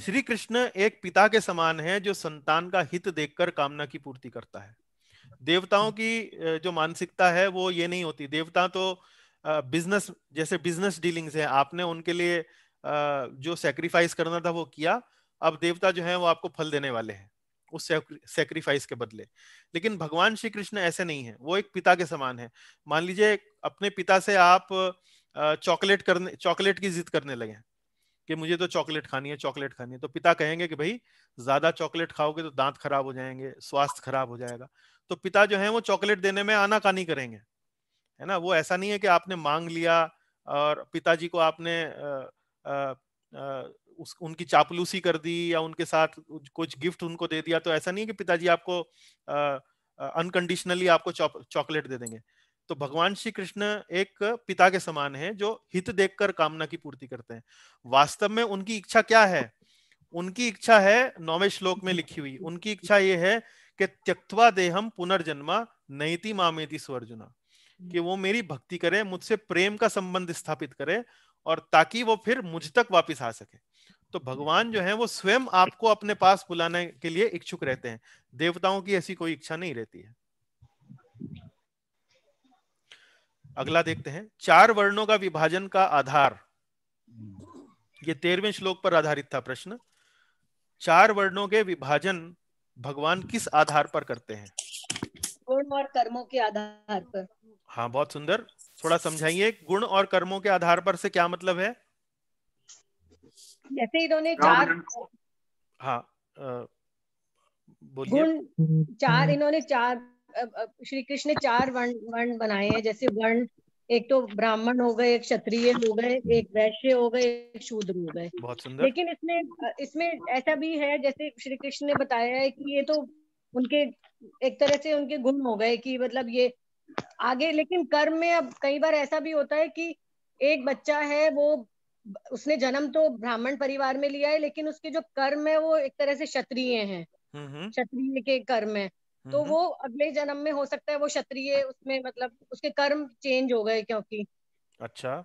श्री कृष्ण एक पिता के समान है जो संतान का हित देखकर कामना की पूर्ति करता है देवताओं की जो मानसिकता है वो ये नहीं होती देवता तो बिजनेस जैसे बिजनेस डीलिंग्स है आपने उनके लिए जो सेक्रीफाइस करना था वो किया अब देवता जो है वो आपको फल देने वाले हैं उस सेक्रीफाइस के बदले लेकिन भगवान श्री कृष्ण ऐसे नहीं है वो एक पिता के समान है मान लीजिए अपने पिता से आप चॉकलेट करने चॉकलेट की जिद करने लगे कि मुझे तो चॉकलेट खानी है चॉकलेट खानी है तो पिता कहेंगे कि भाई ज्यादा चॉकलेट खाओगे तो दांत खराब हो जाएंगे स्वास्थ्य खराब हो जाएगा तो पिता जो है वो चॉकलेट देने में आनाकानी करेंगे है ना वो ऐसा नहीं है कि आपने मांग लिया और पिताजी को आपने आ, आ, उस उनकी चापलूसी कर दी या उनके साथ कुछ गिफ्ट उनको दे दिया तो ऐसा नहीं है कि पिताजी आपको अनकंडीशनली आपको चॉकलेट दे देंगे तो भगवान श्री कृष्ण एक पिता के समान है जो हित देखकर कामना की पूर्ति करते हैं वास्तव में उनकी इच्छा क्या है उनकी इच्छा है नौवे श्लोक में लिखी हुई उनकी इच्छा ये है कि त्यक्वा देहम पुनर्जन्मा नैति मामेति स्वर्जुना कि वो मेरी भक्ति करे मुझसे प्रेम का संबंध स्थापित करे और ताकि वो फिर मुझ तक वापस आ सके तो भगवान जो है वो स्वयं आपको अपने पास बुलाने के लिए इच्छुक रहते हैं देवताओं की ऐसी कोई इच्छा नहीं रहती है अगला देखते हैं चार वर्णों का विभाजन का आधार ये तेरहवें श्लोक पर आधारित था प्रश्न चार वर्णों के विभाजन भगवान किस आधार पर करते हैं गुण और कर्मों के आधार पर हाँ बहुत सुंदर थोड़ा समझाइए गुण और कर्मों के आधार पर से क्या मतलब है जैसे इन्होंने चार हाँ बोलिए गुण चार इन्होंने चार श्री कृष्ण ने चार वर्ण वर्ण बनाए हैं जैसे वर्ण एक तो ब्राह्मण हो गए एक क्षत्रिय हो गए एक वैश्य हो गए एक शूद्र हो गए बहुत सुंदर लेकिन इसमें इसमें ऐसा भी है जैसे श्री कृष्ण ने बताया है कि ये तो उनके एक तरह से उनके गुम हो गए कि मतलब ये आगे लेकिन कर्म में अब कई बार ऐसा भी होता है कि एक बच्चा है वो उसने जन्म तो ब्राह्मण परिवार में लिया है लेकिन उसके जो कर्म है वो एक तरह से क्षत्रिय हैं हम्म, हम्म। क्षत्रिय के कर्म है हम्म, तो वो अगले जन्म में हो सकता है वो क्षत्रिय उसमें मतलब उसके कर्म चेंज हो गए क्योंकि अच्छा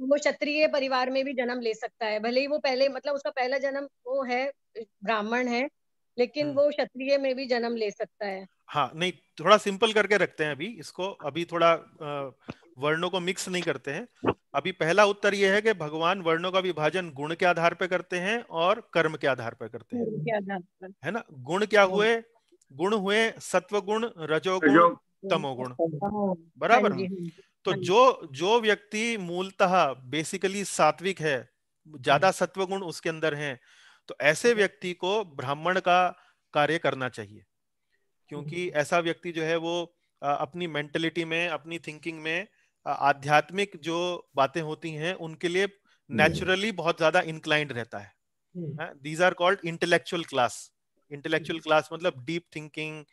वो क्षत्रिय परिवार में भी जन्म ले सकता है भले ही वो पहले मतलब उसका पहला जन्म वो है ब्राह्मण है लेकिन हम्म। वो क्षत्रिय में भी जन्म ले सकता है हाँ नहीं थोड़ा सिंपल करके रखते हैं अभी इसको अभी थोड़ा वर्णों को मिक्स नहीं करते हैं अभी पहला उत्तर यह है कि भगवान वर्णों का विभाजन गुण के आधार पर करते हैं और कर्म के आधार पर करते हैं है ना गुण क्या हाँ। हुए गुण हुए सत्व गुण रजोगुण तमोगुण हाँ हाँ बराबर तो जो जो व्यक्ति मूलतः बेसिकली सात्विक है ज्यादा सत्व गुण उसके अंदर है तो ऐसे व्यक्ति को ब्राह्मण का कार्य करना चाहिए क्योंकि हम्म। ऐसा व्यक्ति जो है वो अपनी मेंटेलिटी में अपनी थिंकिंग में आध्यात्मिक जो बातें होती हैं उनके लिए नेचुरली हम्म। बहुत ज्यादा इंक्लाइंड रहता है these are called intellectual class intellectual class मतलब deep thinking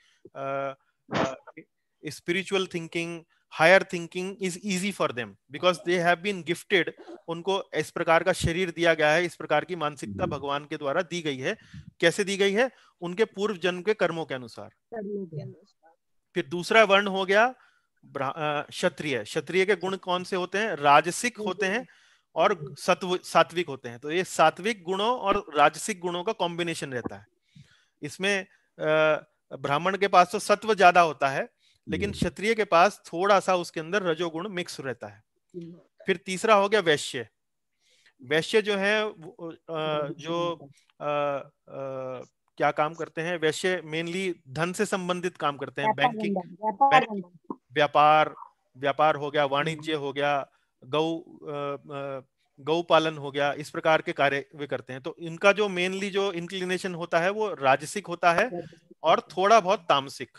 spiritual thinking higher thinking is easy for them because they have been gifted उनको इस प्रकार का शरीर दिया गया है इस प्रकार की मानसिकता hmm. भगवान के द्वारा दी गई है कैसे दी गई है उनके पूर्व जन्म के कर्मों के अनुसार फिर दूसरा वर्ण हो गया क्षत्रिय क्षत्रिय के गुण कौन से होते हैं राजसिक होते हैं और सत्व सात्विक होते हैं तो ये सात्विक गुणों और राजसिक गुणों का कॉम्बिनेशन रहता है इसमें ब्राह्मण के पास तो सत्व ज्यादा होता है लेकिन हम्म। क्षत्रिय के पास थोड़ा सा उसके अंदर रजोगुण मिक्स रहता है हम्म। फिर तीसरा हो गया वैश्य वैश्य जो है जो आ, आ, क्या काम करते हैं वैश्य मेनली धन से संबंधित काम करते हैं बैंकिंग व्यापार व्यापार हो गया हम्म। वाणिज्य हो गया गौ गौ पालन हो गया इस प्रकार के कार्य वे करते हैं तो इनका जो मेनली जो इंक्लिनेशन होता है वो राजसिक होता है और थोड़ा बहुत तामसिक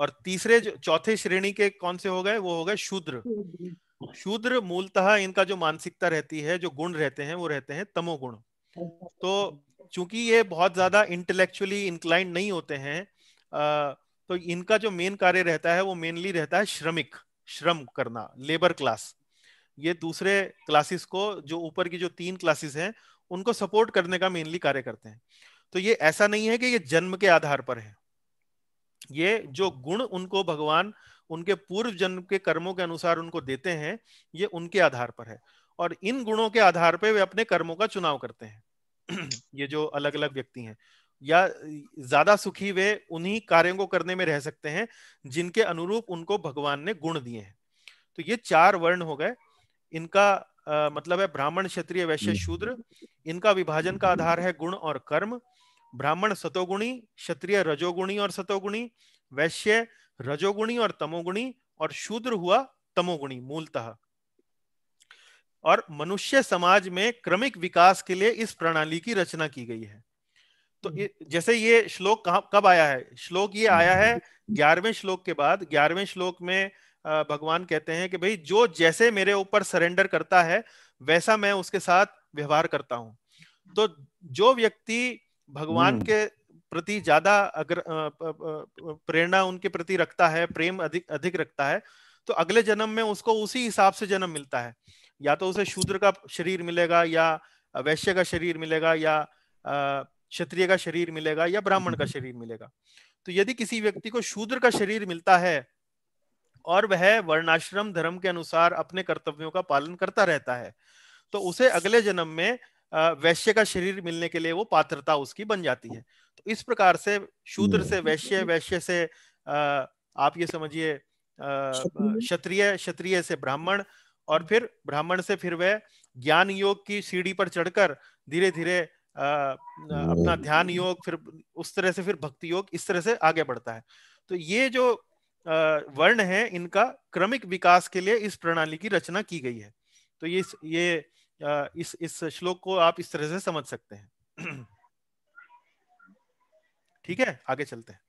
और तीसरे जो चौथे श्रेणी के कौन से हो गए वो हो गए शूद्र शूद्र मूलतः इनका जो मानसिकता रहती है जो गुण रहते हैं वो रहते हैं तमोगुण तो चूंकि ये बहुत ज्यादा इंटेलेक्चुअली इंक्लाइंड नहीं होते हैं तो इनका जो मेन कार्य रहता है वो मेनली रहता है श्रमिक श्रम करना लेबर क्लास ये दूसरे क्लासेस को जो ऊपर की जो तीन क्लासेस हैं उनको सपोर्ट करने का मेनली कार्य करते हैं तो ये ऐसा नहीं है कि ये जन्म के आधार पर है ये जो गुण उनको भगवान उनके पूर्व जन्म के कर्मों के अनुसार उनको देते हैं ये उनके आधार पर है और इन गुणों के आधार पर वे अपने कर्मों का चुनाव करते हैं ये जो अलग अलग व्यक्ति हैं या ज्यादा सुखी वे उन्हीं कार्यों को करने में रह सकते हैं जिनके अनुरूप उनको भगवान ने गुण दिए हैं तो ये चार वर्ण हो गए इनका आ, मतलब है ब्राह्मण क्षत्रिय वैश्य हम्म। शूद्र इनका विभाजन का आधार है गुण और कर्म ब्राह्मण सतोगुणी क्षत्रिय रजोगुणी और सतोगुणी वैश्य रजोगुणी और तमोगुणी और शूद्र हुआ तमोगुणी मूलतः और मनुष्य समाज में क्रमिक विकास के लिए इस प्रणाली की रचना की गई है तो जैसे ये श्लोक कहा कब आया है श्लोक ये आया है ग्यारहवें श्लोक के बाद ग्यारहवें श्लोक में भगवान कहते हैं कि भाई जो जैसे मेरे ऊपर सरेंडर करता है वैसा मैं उसके साथ व्यवहार करता हूं तो जो व्यक्ति भगवान हम्म। के प्रति ज्यादा अगर प्रेरणा उनके प्रति रखता है प्रेम अधिक अधिक रखता है तो अगले जन्म में उसको उसी हिसाब से जन्म मिलता है या तो उसे शूद्र का शरीर मिलेगा या वैश्य का शरीर मिलेगा या क्षत्रिय का शरीर मिलेगा या ब्राह्मण का हम्म। शरीर मिलेगा तो यदि किसी व्यक्ति को शूद्र का शरीर मिलता है और वह वर्णाश्रम धर्म के अनुसार अपने कर्तव्यों का पालन करता रहता है तो उसे अगले जन्म में वैश्य का शरीर मिलने के लिए वो पात्रता उसकी बन जाती है तो इस प्रकार से शूद्र से वैश्य हम्म। वैश्य से आप ये समझिए क्षत्रिय क्षत्रिय से ब्राह्मण और फिर ब्राह्मण से फिर वह ज्ञान योग की सीढ़ी पर चढ़कर धीरे धीरे अपना हम्म। ध्यान योग फिर उस तरह से फिर भक्ति योग इस तरह से आगे बढ़ता है तो ये जो वर्ण है इनका क्रमिक विकास के लिए इस प्रणाली की रचना की गई है तो ये ये इस इस श्लोक को आप इस तरह से समझ सकते हैं ठीक है आगे चलते हैं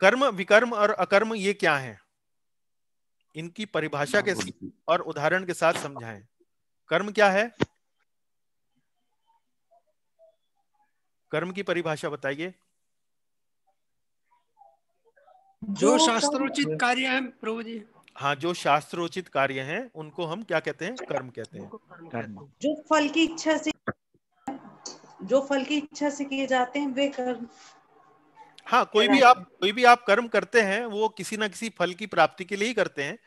कर्म विकर्म और अकर्म ये क्या है इनकी परिभाषा के और उदाहरण के साथ समझाएं कर्म क्या है कर्म की परिभाषा बताइए जो शास्त्रोचित कार्य है प्रभु जी हाँ जो शास्त्रोचित कार्य हैं उनको हम क्या कहते हैं कर्म कहते हैं जो फल की इच्छा से जो फल की इच्छा से किए जाते हैं वे कर्म हाँ कोई भी आप कोई भी आप कर्म करते हैं वो किसी ना किसी फल की प्राप्ति के लिए ही करते हैं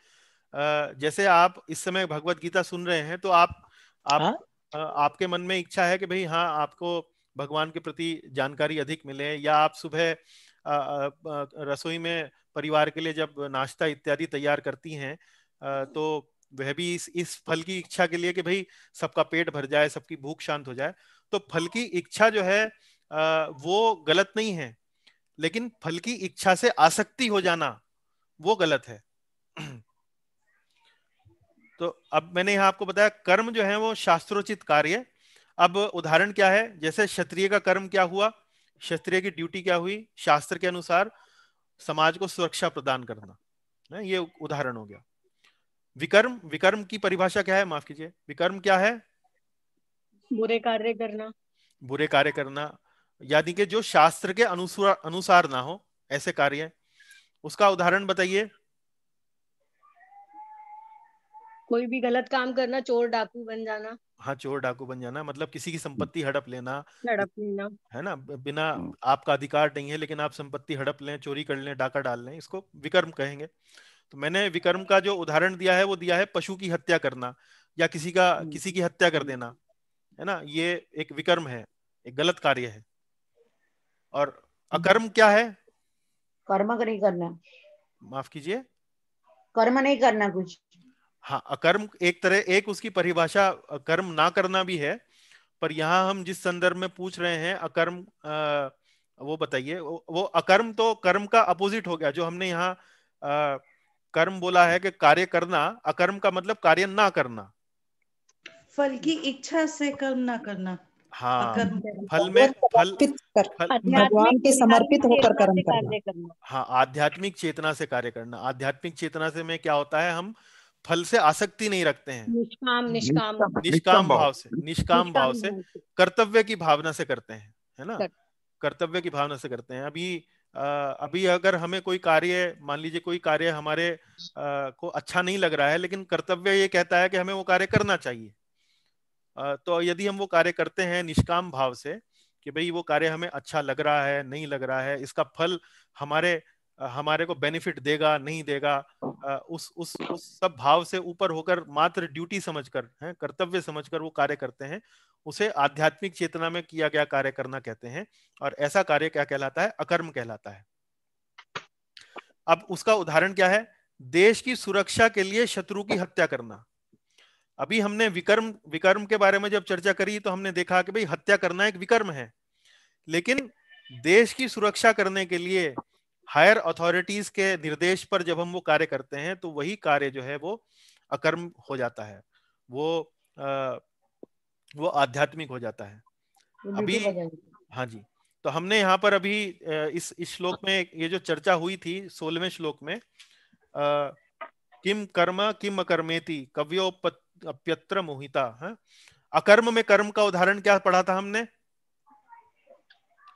जैसे आप इस समय भगवत गीता सुन रहे हैं तो आप आप हा? आपके मन में इच्छा है कि भाई हाँ आपको भगवान के प्रति जानकारी अधिक मिले या आप सुबह रसोई में परिवार के लिए जब नाश्ता इत्यादि तैयार करती हैं तो वह भी इस इस फल की इच्छा के लिए कि भाई सबका पेट भर जाए सबकी भूख शांत हो जाए तो फल की इच्छा जो है वो गलत नहीं है लेकिन फल की इच्छा से आसक्ति हो जाना वो गलत है तो अब मैंने यहां आपको बताया कर्म जो है वो शास्त्रोचित कार्य अब उदाहरण क्या है जैसे क्षत्रिय का कर्म क्या हुआ क्षत्रिय की ड्यूटी क्या हुई शास्त्र के अनुसार समाज को सुरक्षा प्रदान करना ना ये उदाहरण हो गया विकर्म विकर्म की परिभाषा क्या है माफ कीजिए विकर्म क्या है बुरे कार्य करना बुरे कार्य करना यानी कि जो शास्त्र के अनुसार अनुसार ना हो ऐसे कार्य उसका उदाहरण बताइए कोई भी गलत काम करना चोर डाकू बन जाना हाँ चोर डाकू बन जाना मतलब किसी की संपत्ति हड़प लेना हड़प लेना है ना बिना हम्म। आपका अधिकार नहीं है लेकिन आप संपत्ति हड़प लें चोरी कर लें डाका डाल लें इसको विकर्म कहेंगे तो मैंने विकर्म का जो उदाहरण दिया है वो दिया है पशु की हत्या करना या किसी का हम्म। किसी की हत्या कर देना है ना ये एक विकर्म है एक गलत कार्य है और हम्म। अकर्म क्या है कर्म नहीं करना माफ कीजिए कर्म नहीं करना कुछ हाँ कर्म एक तरह एक उसकी परिभाषा कर्म ना करना भी है पर यहाँ हम जिस संदर्भ में पूछ रहे हैं अकर्म आ, वो बताइए वो, अकर्म तो कर्म का अपोजिट हो गया जो हमने यहाँ कर्म बोला है कि कार्य करना अकर्म का मतलब कार्य ना करना फल की इच्छा से कर्म ना करना हाँ फल में फल भगवान के समर्पित होकर कर्म करना हाँ आध्यात्मिक चेतना से कार्य करना आध्यात्मिक चेतना से में क्या होता है हम फल से आसक्ति नहीं रखते हैं निष्काम निष्काम निष्काम भाव से निष्काम भाव से कर्तव्य की भावना से करते हैं है ना कर्तव्य की भावना से करते हैं अभी अभी अगर हमें कोई कार्य मान लीजिए कोई कार्य हमारे आ, को अच्छा नहीं लग रहा है लेकिन कर्तव्य ये कहता है कि हमें वो कार्य करना चाहिए आ, तो यदि हम वो कार्य करते हैं निष्काम भाव से कि भाई वो कार्य हमें अच्छा लग रहा है नहीं लग रहा है इसका फल हमारे हमारे को बेनिफिट देगा नहीं देगा उस उस उस सब भाव से ऊपर होकर मात्र ड्यूटी समझकर हैं कर्तव्य समझकर वो कार्य करते हैं उसे आध्यात्मिक चेतना में किया गया कार्य करना कहते हैं और ऐसा कार्य क्या कहलाता है अकर्म कहलाता है अब उसका उदाहरण क्या है देश की सुरक्षा के लिए शत्रु की हत्या करना अभी हमने विकर्म विकर्म के बारे में जब चर्चा करी तो हमने देखा कि भाई हत्या करना एक विकर्म है लेकिन देश की सुरक्षा करने के लिए हायर अथॉरिटीज के निर्देश पर जब हम वो कार्य करते हैं तो वही कार्य जो है वो अकर्म हो जाता है वो आ, वो आध्यात्मिक हो जाता है अभी हाँ जी तो हमने यहाँ पर अभी इस इस श्लोक में ये जो चर्चा हुई थी सोलहवें श्लोक में आ, किम कर्म किम अकर्मेति कव्योप्यत्र मोहिता है हाँ? अकर्म में कर्म का उदाहरण क्या पढ़ा था हमने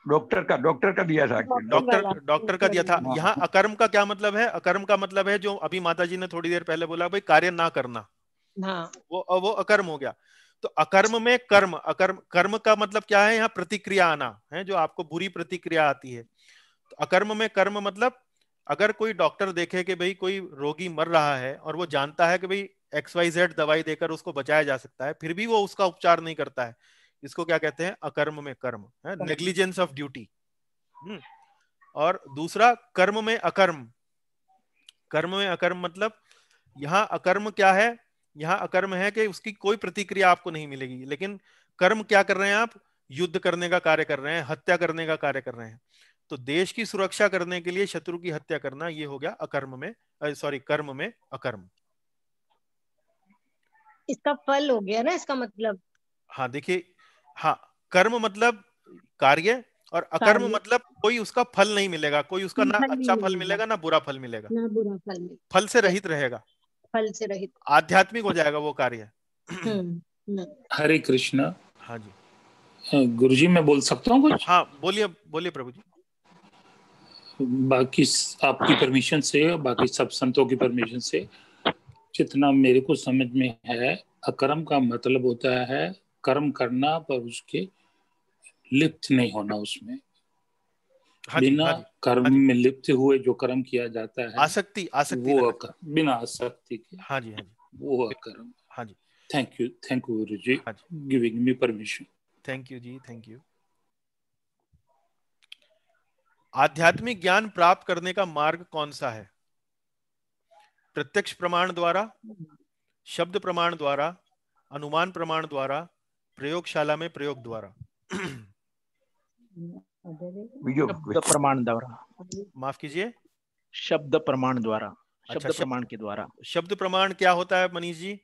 डॉक्टर का डॉक्टर का दिया था डॉक्टर डॉक्टर का दिया था यहाँ अकर्म का क्या मतलब है अकर्म का मतलब है जो अभी माता ने थोड़ी देर पहले बोला भाई कार्य ना करना हाँ। वो वो अकर्म हो गया तो अकर्म में कर्म अकर्म कर्म का मतलब क्या है यहाँ प्रतिक्रिया आना है जो आपको बुरी प्रतिक्रिया आती है तो अकर्म में कर्म मतलब अगर कोई डॉक्टर देखे कि भाई कोई रोगी मर रहा है और वो जानता है कि भाई एक्स वाई जेड दवाई देकर उसको बचाया जा सकता है फिर भी वो उसका उपचार नहीं करता है इसको क्या कहते हैं अकर्म में कर्म है नेग्लिजेंस ऑफ ड्यूटी और दूसरा कर्म में अकर्म कर्म में अकर्म मतलब यहाँ अकर्म क्या है यहाँ अकर्म है कि उसकी कोई प्रतिक्रिया आपको नहीं मिलेगी लेकिन कर्म क्या कर रहे हैं आप युद्ध करने का कार्य कर रहे हैं हत्या करने का कार्य कर रहे हैं तो देश की सुरक्षा करने के लिए शत्रु की हत्या करना ये हो गया अकर्म में सॉरी कर्म में अकर्म इसका फल हो गया ना इसका मतलब हाँ देखिए हाँ कर्म मतलब कार्य और अकर्म मतलब कोई उसका फल नहीं मिलेगा कोई उसका ना अच्छा फल मिलेगा ना बुरा फल मिलेगा ना बुरा फल मिलेगा फल से रहित रहेगा फल से रहित आध्यात्मिक हो जाएगा वो कार्य हम्म, हम्म। हरे कृष्णा हाँ जी गुरु जी मैं बोल सकता हूँ कुछ हाँ बोलिए बोलिए प्रभु जी बाकी आपकी परमिशन से बाकी सब संतों की परमिशन से जितना मेरे को समझ में है अकर्म का मतलब होता है कर्म करना पर उसके लिप्त नहीं होना उसमें हाँ बिना हाँ कर्म हाँ में लिप्त हुए जो कर्म किया जाता है आसक्ति आसक्ति वो बिना आसक्ति के हाँ जी हाँ जी वो कर्म हाँ जी thank you thank you guru ji giving me permission thank you ji thank you आध्यात्मिक ज्ञान प्राप्त करने का मार्ग कौन सा है प्रत्यक्ष प्रमाण द्वारा शब्द प्रमाण द्वारा अनुमान प्रमाण द्वारा प्रयोगशाला में प्रयोग द्वारा प्रमाण द्वारा माफ कीजिए शब्द प्रमाण द्वारा अच्छा, शब्द अच्छा, प्रमाण के द्वारा शब्द प्रमाण क्या होता है मनीष जी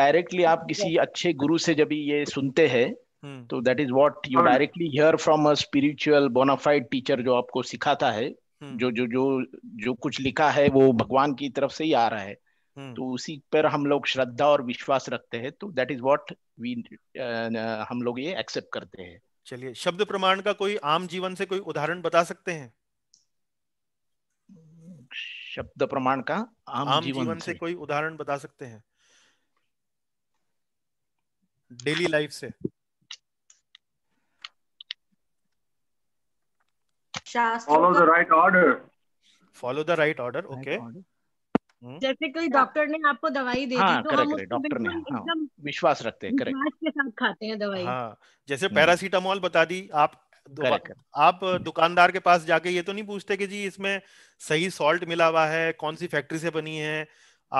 डायरेक्टली आप किसी अच्छे गुरु से जब ये सुनते हैं हम्म। तो that is what you directly hear from a spiritual bonafide teacher जो आपको सिखाता है हम्म। जो जो जो जो कुछ लिखा है वो भगवान की तरफ से ही आ रहा है हम्म। तो उसी पर हम लोग श्रद्धा और विश्वास रखते हैं तो दैट इज वॉट वी हम लोग ये एक्सेप्ट करते हैं चलिए शब्द प्रमाण का कोई आम जीवन से कोई उदाहरण बता सकते हैं शब्द प्रमाण का आम, आम जीवन, जीवन से, से कोई उदाहरण बता सकते हैं डेली लाइफ से follow the right order follow the right order okay hmm. जैसे कोई हाँ। डॉक्टर ने आपको डॉक्टर हाँ, तो ने हाँ, विश्वास रखते हैं करेक्ट के साथ खाते हैं दवाई हाँ, जैसे हम्म। पैरासीटामोल बता दी आप आप दुकानदार के पास जाके ये तो नहीं पूछते कि जी इसमें सही सॉल्ट मिला हुआ है कौन सी फैक्ट्री से बनी है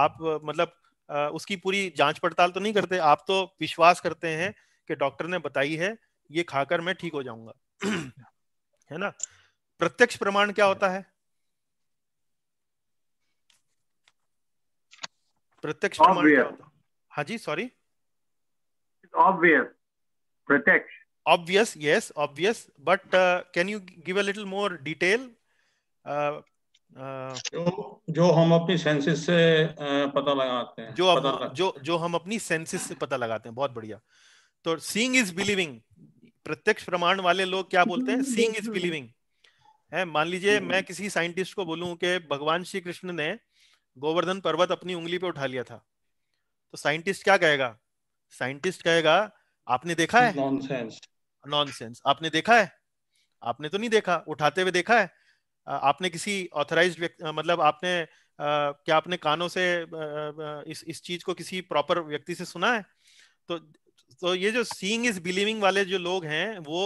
आप मतलब उसकी पूरी जांच पड़ताल तो नहीं करते आप तो विश्वास करते हैं कि डॉक्टर ने बताई है ये खाकर मैं ठीक हो जाऊंगा है ना प्रत्यक्ष प्रमाण क्या होता है प्रत्यक्ष प्रमाण हाँ जी sorry obvious protection obvious yes obvious but uh, can you give a little more uh, uh, जो, जो हम अपनी सेंसेस से uh, पता लगाते हैं जो पता अप, जो जो हम अपनी सेंसेस से पता लगाते हैं बहुत बढ़िया तो सीइंग इज बिलीविंग प्रत्यक्ष प्रमाण वाले लोग क्या बोलते हैं सीइंग इज बिलीविंग है मान लीजिए मैं किसी साइंटिस्ट को बोलूं कि भगवान श्री कृष्ण ने गोवर्धन पर्वत अपनी उंगली पे उठा लिया था तो साइंटिस्ट क्या कहेगा साइंटिस्ट कहेगा आपने देखा है नॉनसेंस आपने देखा है आपने तो नहीं देखा उठाते हुए देखा है आपने किसी ऑथराइज मतलब आपने क्या आपने कानों से इस इस चीज को किसी प्रॉपर व्यक्ति से सुना है तो तो ये जो सीइंग इज बिलीविंग वाले जो लोग हैं वो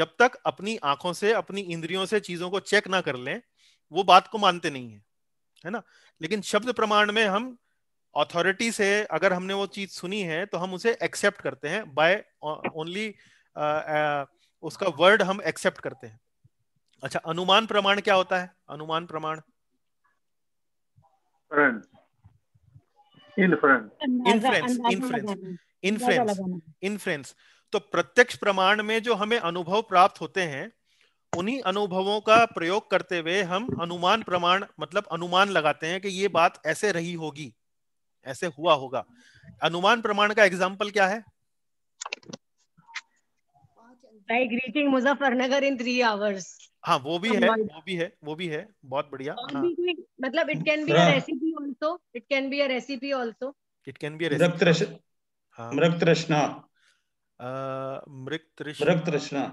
जब तक अपनी आंखों से अपनी इंद्रियों से चीजों को चेक ना कर लें वो बात को मानते नहीं है है ना लेकिन शब्द प्रमाण में हम अथॉरिटी से अगर हमने वो चीज सुनी है तो हम उसे एक्सेप्ट करते हैं बाय ओनली उसका वर्ड हम एक्सेप्ट करते हैं अच्छा अनुमान प्रमाण क्या होता है अनुमान प्रमाण इन्फ्रेंस इन्फ्रेंस इन्फ्रेंस इन्फ्रेंस तो प्रत्यक्ष प्रमाण में जो हमें अनुभव प्राप्त होते हैं उन्हीं अनुभवों का प्रयोग करते हुए हम अनुमान प्रमाण मतलब अनुमान लगाते हैं कि ये बात ऐसे रही होगी ऐसे हुआ होगा अनुमान प्रमाण का एग्जाम्पल क्या है like reaching Muzaffarnagar in हाँ वो भी है वो भी है वो भी है बहुत बढ़िया हाँ। मतलब it can be recipe also it can be a recipe also it can be a recipe तृष्णा मृत तृष्णा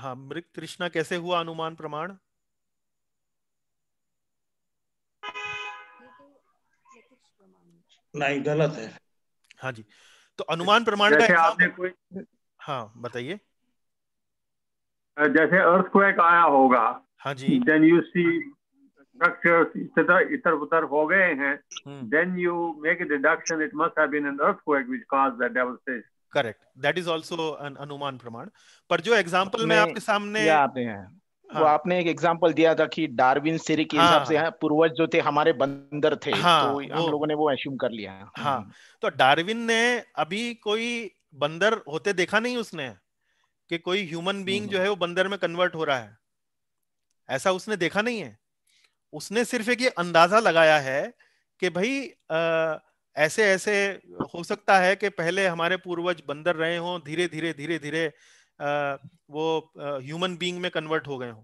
हाँ मृग तृष्णा कैसे हुआ अनुमान प्रमाण नहीं गलत है हाँ जी तो अनुमान प्रमाण का आपने कोई हाँ बताइए जैसे अर्थ को एक आया होगा हाँ जी देन यू सी हो गए हैं then you make deduction it must have been an cause the correct that is also अनुमान प्रमाण पर जो एग्जाम्पल में आपके सामने आते हैं हाँ. वो आपने एक एग्जाम्पल दिया था कि डार्विन सीरी के हिसाब हाँ. से हाँ, पूर्वज जो थे हमारे बंदर थे हाँ, तो हम लोगों ने वो एश्यूम कर लिया है हाँ हम्म। तो डार्विन ने अभी कोई बंदर होते देखा नहीं उसने कि कोई ह्यूमन बीइंग जो है वो बंदर में कन्वर्ट हो रहा है ऐसा उसने देखा नहीं है उसने सिर्फ एक ये अंदाजा लगाया है कि भाई आ, ऐसे ऐसे हो सकता है कि पहले हमारे पूर्वज बंदर रहे हों धीरे धीरे धीरे धीरे वो ह्यूमन बींग में कन्वर्ट हो गए हों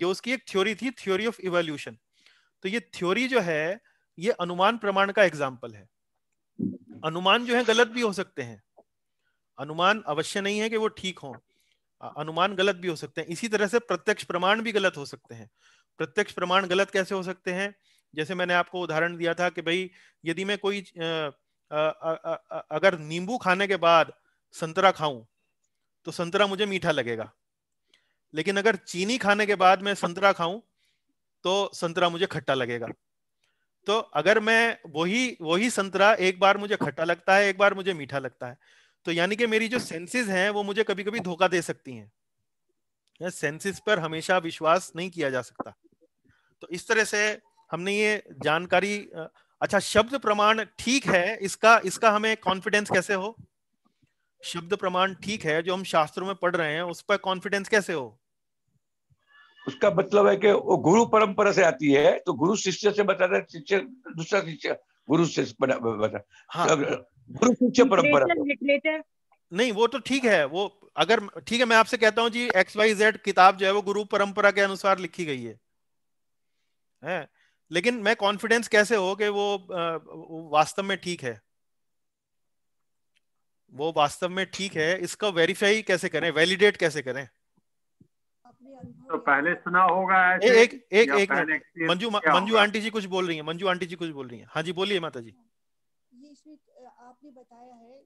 जो उसकी एक थ्योरी थी थ्योरी ऑफ इवोल्यूशन तो ये थ्योरी जो है ये अनुमान प्रमाण का एग्जाम्पल है अनुमान जो है गलत भी हो सकते हैं अनुमान अवश्य नहीं है कि वो ठीक हो अनुमान गलत भी हो सकते हैं इसी तरह से प्रत्यक्ष प्रमाण भी गलत हो सकते हैं प्रत्यक्ष प्रमाण गलत कैसे हो सकते हैं जैसे मैंने आपको उदाहरण दिया था कि भाई यदि मैं कोई आ, आ, आ, आ, अगर नींबू खाने के बाद संतरा खाऊं तो संतरा मुझे मीठा लगेगा लेकिन अगर चीनी खाने के बाद मैं संतरा खाऊं तो संतरा मुझे खट्टा लगेगा तो अगर मैं वही वही संतरा एक बार मुझे खट्टा लगता है एक बार मुझे मीठा लगता है तो यानी कि मेरी जो सेंसेस हैं वो मुझे कभी कभी धोखा दे सकती हैं सेंसेस पर हमेशा विश्वास नहीं किया जा सकता तो इस तरह से हमने ये जानकारी अच्छा शब्द प्रमाण ठीक है इसका इसका हमें कॉन्फिडेंस कैसे हो शब्द प्रमाण ठीक है जो हम शास्त्रों में पढ़ रहे हैं उस पर कॉन्फिडेंस कैसे हो उसका मतलब है कि वो गुरु परंपरा से आती है तो गुरु शिष्य से बता रहे शिष्य दूसरा शिष्य गुरु से बता हाँ गुरु शिष्य परंपरा नहीं वो तो ठीक है वो अगर ठीक है मैं आपसे कहता हूँ जी एक्स वाई जेड किताब जो है वो गुरु परंपरा के अनुसार लिखी गई है, है? लेकिन मैं कॉन्फिडेंस कैसे हो कि वो, वास्तव में ठीक है वो वास्तव में ठीक है इसका वेरीफाई कैसे करें वैलिडेट कैसे करें तो पहले सुना होगा ऐसे एक एक एक, मंजू मंजू आंटी जी कुछ बोल रही हैं मंजू आंटी जी कुछ बोल रही हैं हाँ जी बोलिए माता जी ये आपने बताया है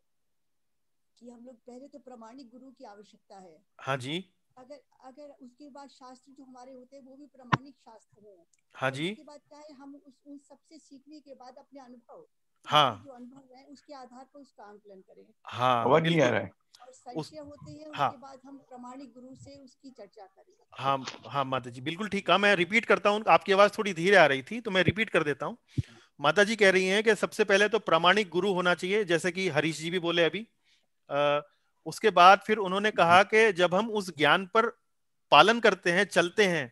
कि हम लोग पहले तो प्रमाणिक गुरु की आवश्यकता है हाँ जी अगर अगर उसके बाद शास्त्र जो हमारे होते हैं वो भी प्रमाणिक शास्त्र है हाँ तो जी उसके बाद क्या है हम उस उन सबसे सीखने के बाद अपने अनुभव हाँ जो अनुभव है उसके आधार पर उसका आंकलन करें हाँ आवाज नहीं आ रहा है उस, होते हैं हाँ, उसके बाद हम प्रमाणिक गुरु से उसकी चर्चा करेंगे हाँ हाँ माता जी बिल्कुल ठीक हाँ मैं रिपीट करता हूँ आपकी आवाज थोड़ी धीरे आ रही थी तो मैं रिपीट कर देता हूँ माता जी कह रही हैं कि सबसे पहले तो प्रामाणिक गुरु होना चाहिए जैसे कि हरीश जी भी बोले अभी उसके बाद फिर उन्होंने कहा हम्म। कि जब हम उस ज्ञान पर पालन करते हैं चलते हैं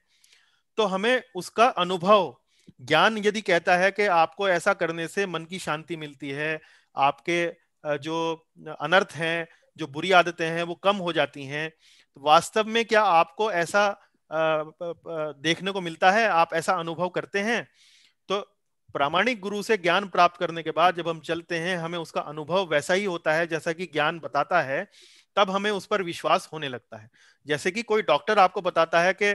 तो हमें उसका अनुभव ज्ञान यदि कहता है कि आपको ऐसा करने से मन की शांति मिलती है आपके जो अनर्थ हैं जो बुरी आदतें हैं वो कम हो जाती हैं तो वास्तव में क्या आपको ऐसा देखने को मिलता है आप ऐसा अनुभव करते हैं प्रामाणिक गुरु से ज्ञान प्राप्त करने के बाद जब हम चलते हैं हमें उसका अनुभव वैसा ही होता है जैसा कि ज्ञान बताता है तब हमें उस पर विश्वास होने लगता है जैसे कि कोई डॉक्टर आपको बताता है कि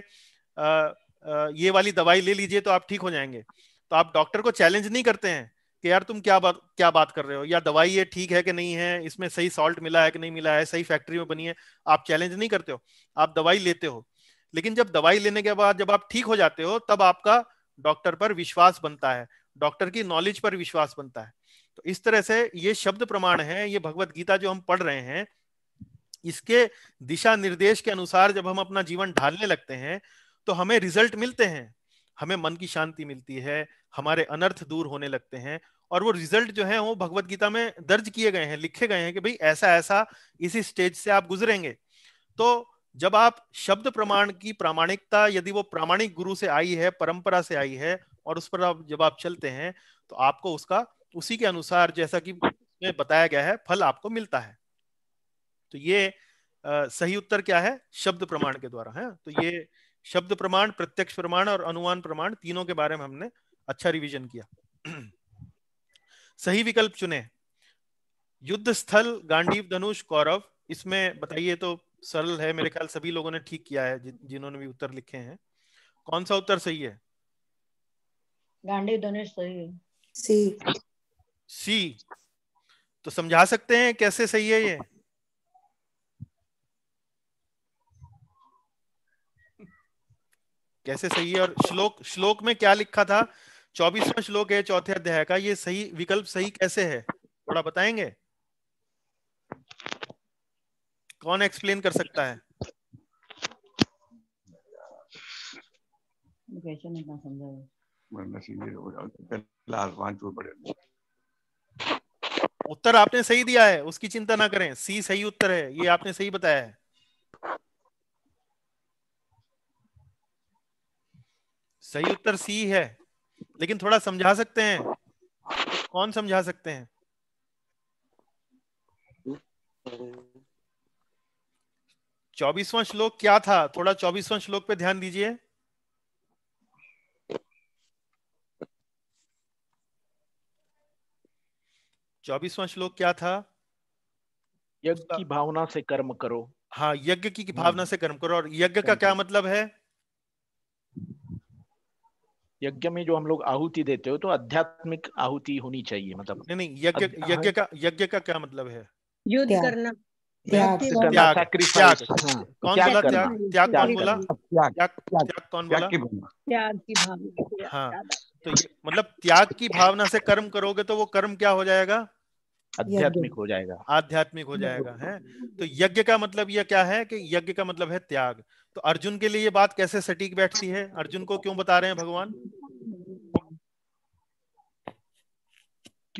ये वाली दवाई ले लीजिए तो आप ठीक हो जाएंगे तो आप डॉक्टर को चैलेंज नहीं करते हैं कि यार तुम क्या बात क्या बात कर रहे हो या दवाई ये ठीक है कि नहीं है इसमें सही सॉल्ट मिला है कि नहीं मिला है सही फैक्ट्री में बनी है आप चैलेंज नहीं करते हो आप दवाई लेते हो लेकिन जब दवाई लेने के बाद जब आप ठीक हो जाते हो तब आपका डॉक्टर पर विश्वास बनता है डॉक्टर की नॉलेज पर विश्वास बनता है तो इस तरह से ये शब्द प्रमाण है ये भगवत गीता जो हम पढ़ रहे हैं इसके दिशा निर्देश के अनुसार जब हम अपना जीवन ढालने लगते हैं तो हमें रिजल्ट मिलते हैं हमें मन की शांति मिलती है हमारे अनर्थ दूर होने लगते हैं और वो रिजल्ट जो है वो भगवत गीता में दर्ज किए गए हैं लिखे गए हैं कि भाई ऐसा ऐसा इसी स्टेज से आप गुजरेंगे तो जब आप शब्द प्रमाण की प्रामाणिकता यदि वो प्रामाणिक गुरु से आई है परंपरा से आई है और उस पर आप जब आप चलते हैं तो आपको उसका उसी के अनुसार जैसा कि बताया गया है फल आपको मिलता है तो ये आ, सही उत्तर क्या है शब्द प्रमाण के द्वारा है तो ये शब्द प्रमाण प्रत्यक्ष प्रमाण और अनुमान प्रमाण तीनों के बारे में हमने अच्छा रिवीजन किया सही विकल्प चुने युद्ध स्थल गांडीव धनुष कौरव इसमें बताइए तो सरल है मेरे ख्याल सभी लोगों ने ठीक किया है जिन्होंने भी उत्तर लिखे हैं कौन सा उत्तर सही है डांडे धनुष सही सी सी तो समझा सकते हैं कैसे सही है ये कैसे सही है और श्लोक श्लोक में क्या लिखा था चौबीसवा श्लोक है चौथे अध्याय का ये सही विकल्प सही कैसे है थोड़ा बताएंगे कौन एक्सप्लेन कर सकता है कैसे नहीं समझा उत्तर आपने सही दिया है उसकी चिंता ना करें सी सही उत्तर है ये आपने सही बताया है सही उत्तर सी है लेकिन थोड़ा समझा सकते हैं कौन समझा सकते हैं चौबीसवां श्लोक क्या था थोड़ा चौबीसवां श्लोक पे ध्यान दीजिए चौबीसवां श्लोक क्या था यज्ञ की भावना से कर्म करो हाँ यज्ञ की भावना से कर्म करो और यज्ञ का क्या मतलब है यज्ञ में जो हम लोग आहुति देते हो तो आध्यात्मिक आहुति होनी चाहिए मतलब नहीं नहीं यज्ञ यज्ञ का यज्ञ का क्या मतलब है युद्ध करना त्याग कौन बोला त्याग कौन बोला त्याग की भावना हाँ तो मतलब त्याग की भावना से कर्म करोगे तो वो कर्म क्या हो जाएगा आध्यात्मिक हो जाएगा आध्यात्मिक हो जाएगा है तो यज्ञ का मतलब यह क्या है कि यज्ञ का मतलब है त्याग तो अर्जुन के लिए ये बात कैसे सटीक बैठती है अर्जुन को क्यों बता रहे हैं भगवान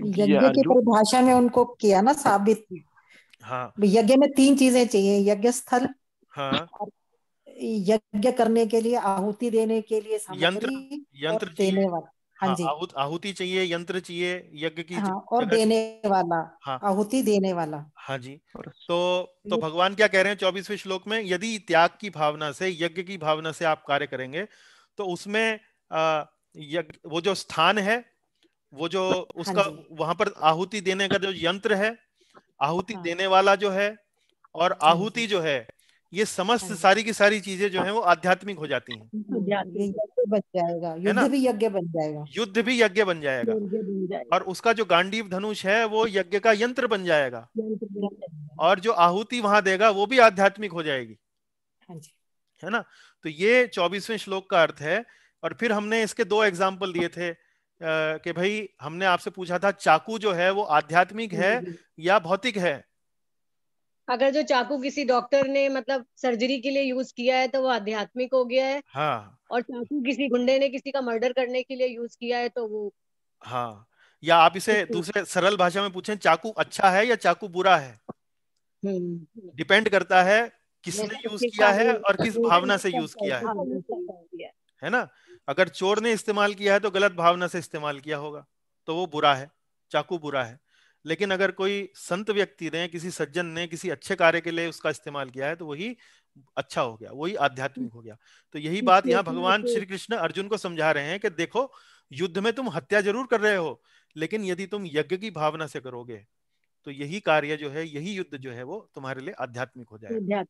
यज्ञ की परिभाषा में उनको किया ना साबित हाँ यज्ञ में तीन चीजें चाहिए यज्ञ स्थल हाँ यज्ञ करने के लिए आहुति देने के लिए यंत्र यंत्र देने वाला हाँ, हाँ जी आहुत, आहुति चाहिए यंत्र चाहिए यज्ञ की हाँ, और देने वाला हाँ, आहुति देने वाला हाँ जी तो तो भगवान क्या कह रहे हैं चौबीसवें श्लोक में यदि त्याग की भावना से यज्ञ की भावना से आप कार्य करेंगे तो उसमें यज्ञ वो जो स्थान है वो जो हाँ उसका वहां पर आहुति देने का जो यंत्र है आहुति हाँ। देने वाला जो है और हाँ आहुति जो है ये समस्त हाँ सारी की सारी चीजें जो है वो आध्यात्मिक हो जाती हैं बन जाएगा युद्ध भी यज्ञ बन जाएगा युद्ध भी यज्ञ बन जाएगा और उसका जो गांडीव धनुष है वो यज्ञ का यंत्र बन जाएगा और जो आहुति वहां देगा वो भी आध्यात्मिक हो जाएगी है ना तो ये चौबीसवें श्लोक का अर्थ है और फिर हमने इसके दो एग्जाम्पल दिए थे कि भाई हमने आपसे पूछा था चाकू जो है वो आध्यात्मिक है या भौतिक है अगर जो चाकू किसी डॉक्टर ने मतलब सर्जरी के लिए यूज किया है तो वो आध्यात्मिक हो गया है हाँ और चाकू किसी गुंडे ने किसी का मर्डर करने के लिए यूज किया है तो वो हाँ या आप इसे दूसरे सरल भाषा में पूछें चाकू अच्छा है या चाकू बुरा है हम्म। डिपेंड करता है किसने तो यूज किया है और किस भावना से यूज किया है है ना अगर चोर ने इस्तेमाल किया है तो गलत भावना से इस्तेमाल किया होगा तो वो बुरा है चाकू बुरा है लेकिन अगर कोई संत व्यक्ति ने किसी सज्जन ने किसी अच्छे कार्य के लिए उसका इस्तेमाल किया है तो वही अच्छा हो गया वही आध्यात्मिक हो गया तो यही हम्म, बात यहाँ तो भगवान श्री कृष्ण अर्जुन को समझा रहे हैं कि देखो युद्ध में तुम हत्या जरूर कर रहे हो लेकिन यदि तुम यज्ञ की भावना से करोगे तो यही कार्य जो है यही युद्ध जो है वो तुम्हारे लिए आध्यात्मिक हो जाएगा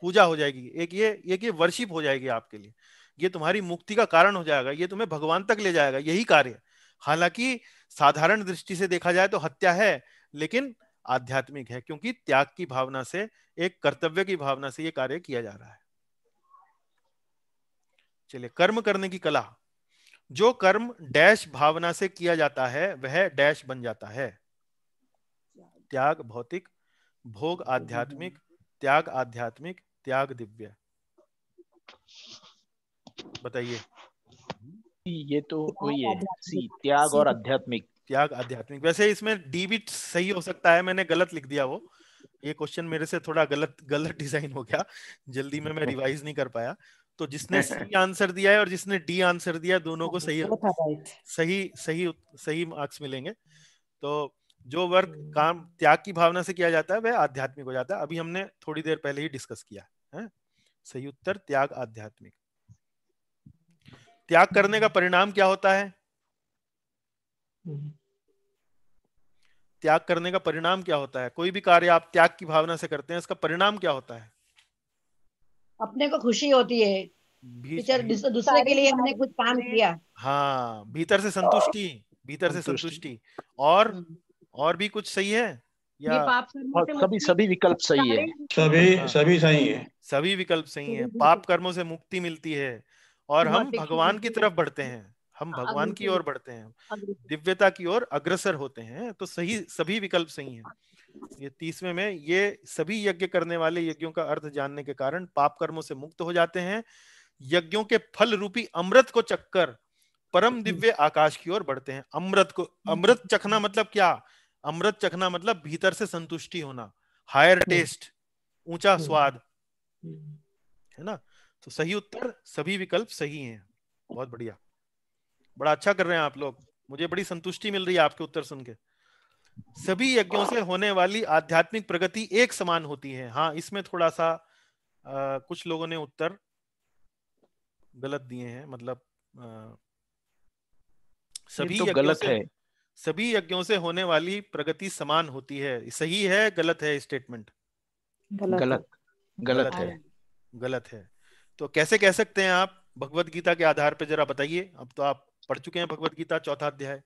पूजा हो जाएगी एक ये एक ये वर्शिप हो जाएगी आपके लिए ये तुम्हारी मुक्ति का कारण हो जाएगा ये तुम्हें भगवान तक ले जाएगा यही कार्य हालांकि साधारण दृष्टि से देखा जाए तो हत्या है लेकिन आध्यात्मिक है क्योंकि त्याग की भावना से एक कर्तव्य की भावना से यह कार्य किया जा रहा है चलिए कर्म करने की कला जो कर्म डैश भावना से किया जाता है वह डैश बन जाता है त्याग भौतिक भोग आध्यात्मिक त्याग आध्यात्मिक त्याग दिव्य बताइए ये तो वही है सी त्याग और आध्यात्मिक त्याग आध्यात्मिक वैसे इसमें डी भी सही हो सकता है मैंने गलत लिख दिया वो ये क्वेश्चन मेरे से थोड़ा गलत गलत डिजाइन हो गया जल्दी में मैं रिवाइज नहीं कर पाया तो जिसने सी आंसर दिया है और जिसने डी आंसर दिया दोनों को हाँ, सही सही सही सही मार्क्स मिलेंगे तो जो वर्क काम त्याग की भावना से किया जाता है वह आध्यात्मिक हो जाता है अभी हमने थोड़ी देर पहले ही डिस्कस किया है सही उत्तर त्याग आध्यात्मिक त्याग करने का परिणाम क्या होता है त्याग करने का परिणाम क्या होता है कोई भी कार्य आप त्याग की भावना से करते हैं इसका परिणाम क्या होता है अपने को खुशी होती है दूसरे के लिए हमने कुछ काम किया हाँ भीतर से संतुष्टि भीतर से संतुष्टि और हम्म। और भी कुछ सही है या हाँ, सभी सभी विकल्प सही है सभी हाँ। सभी सही है सभी विकल्प सही है पाप कर्मों से मुक्ति मिलती है और हम भगवान की तरफ बढ़ते हैं हम हाँ, भगवान की ओर बढ़ते हैं दिव्यता की ओर अग्रसर होते हैं तो सही सभी विकल्प सही हैं ये तीसवें में ये सभी यज्ञ करने वाले यज्ञों का अर्थ जानने के कारण पाप कर्मों से मुक्त हो जाते हैं यज्ञों के फल रूपी अमृत को चक्कर परम हम्म। दिव्य आकाश की ओर बढ़ते हैं अमृत को हम्म। अमृत चखना मतलब क्या अमृत चखना मतलब भीतर से संतुष्टि होना हायर हम्म। टेस्ट ऊंचा स्वाद है ना तो सही उत्तर सभी विकल्प सही हैं बहुत बढ़िया बड़ा अच्छा कर रहे हैं आप लोग मुझे बड़ी संतुष्टि मिल रही है आपके उत्तर सुन के सभी यज्ञों से होने वाली आध्यात्मिक प्रगति एक समान होती है हाँ इसमें थोड़ा सा आ, कुछ लोगों ने उत्तर गलत दिए हैं मतलब आ, सभी तो गलत है सभी यज्ञों से होने वाली प्रगति समान होती है सही है गलत है स्टेटमेंट गलत गलत, गलत है गलत है तो कैसे कह सकते हैं आप भगवत गीता के आधार पर जरा बताइए अब तो आप पढ़ चुके हैं भगवत गीता चौथा अध्याय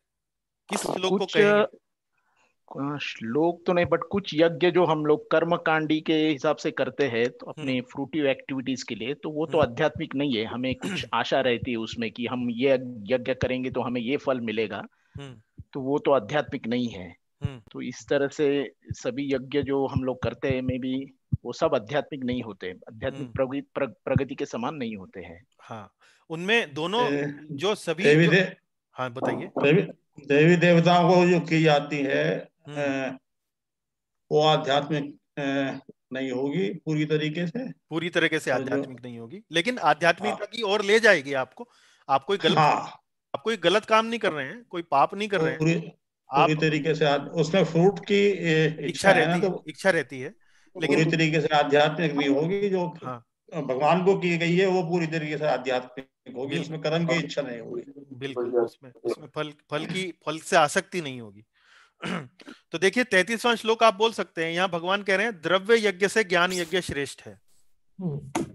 किस हाँ, श्लोक को कहेंगे हाँ, श्लोक तो नहीं बट कुछ यज्ञ जो हम लोग कर्म कांडी के हिसाब से करते हैं तो हम्म। अपने फ्रूटिव एक्टिविटीज के लिए तो वो तो हम्म। आध्यात्मिक नहीं है हमें कुछ आशा रहती है उसमें कि हम ये यज्ञ करेंगे तो हमें ये फल मिलेगा हम्म। तो वो तो आध्यात्मिक नहीं है हम्म। तो इस तरह से सभी यज्ञ जो हम लोग करते हैं मे भी वो सब आध्यात्मिक नहीं होते आध्यात्मिक हम्म। प्रगति के समान नहीं होते हैं हाँ उनमें दोनों ए, जो सभी देवी दे, हाँ बताइए देवी, देवी देवताओं को जो की जाती है हम्म। वो आध्यात्मिक नहीं होगी पूरी तरीके से पूरी तरीके से तो आध्यात्मिक नहीं होगी लेकिन आध्यात्मिकता हाँ। की ओर ले जाएगी आपको आप कोई गलत हाँ, आप कोई गलत काम नहीं कर रहे हैं कोई पाप नहीं कर तो रहे हैं पूरी तरीके से उसमें फ्रूट की तो इच्छा रहती है इच्छा रहती है लेकिन पूरी तरीके से आध्यात्मिक भी होगी जो हाँ। भगवान को की गई है वो पूरी तरीके से आध्यात्मिक होगी उसमें कर्म की इच्छा नहीं होगी बिल्कुल उसमें उसमें फल फल की फल से आसक्ति नहीं होगी तो देखिए तैतीसवां श्लोक आप बोल सकते हैं यहाँ भगवान कह रहे हैं द्रव्य यज्ञ से ज्ञान यज्ञ श्रेष्ठ है हम्म।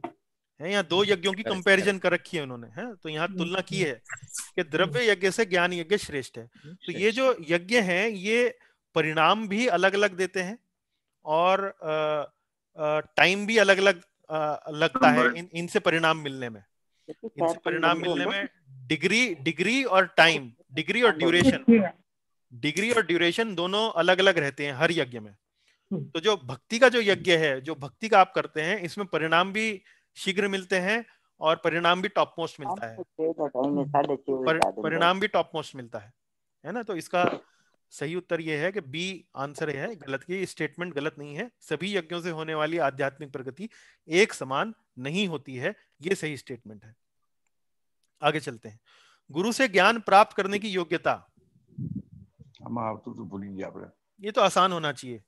है यहाँ दो यज्ञों की कंपैरिजन अच्छा। कर रखी है उन्होंने है तो यहाँ हम्म, तुलना की हम्म। है कि द्रव्य यज्ञ से ज्ञान यज्ञ श्रेष्ठ है हम्म, तो ये जो यज्ञ है ये परिणाम भी अलग अलग देते हैं और टाइम भी अलग अलग लगता है इन इनसे परिणाम मिलने में इनसे परिणाम मिलने में डिग्री डिग्री और टाइम डिग्री और हाँ, ड्यूरेशन डिग्री और ड्यूरेशन दोनों अलग अलग रहते हैं हर यज्ञ में तो जो भक्ति का जो यज्ञ है जो भक्ति का आप करते हैं इसमें परिणाम भी शीघ्र मिलते हैं और परिणाम भी टॉप मोस्ट हाँ, मिलता है तो हम्म, पर, परिणाम भी टॉप मोस्ट मिलता है है ना तो इसका सही उत्तर यह है कि बी आंसर है गलत की स्टेटमेंट गलत नहीं है सभी यज्ञों से होने वाली आध्यात्मिक प्रगति एक समान नहीं होती है ये सही स्टेटमेंट है आगे चलते हैं गुरु से ज्ञान प्राप्त करने की योग्यता तो तो ये तो आसान होना चाहिए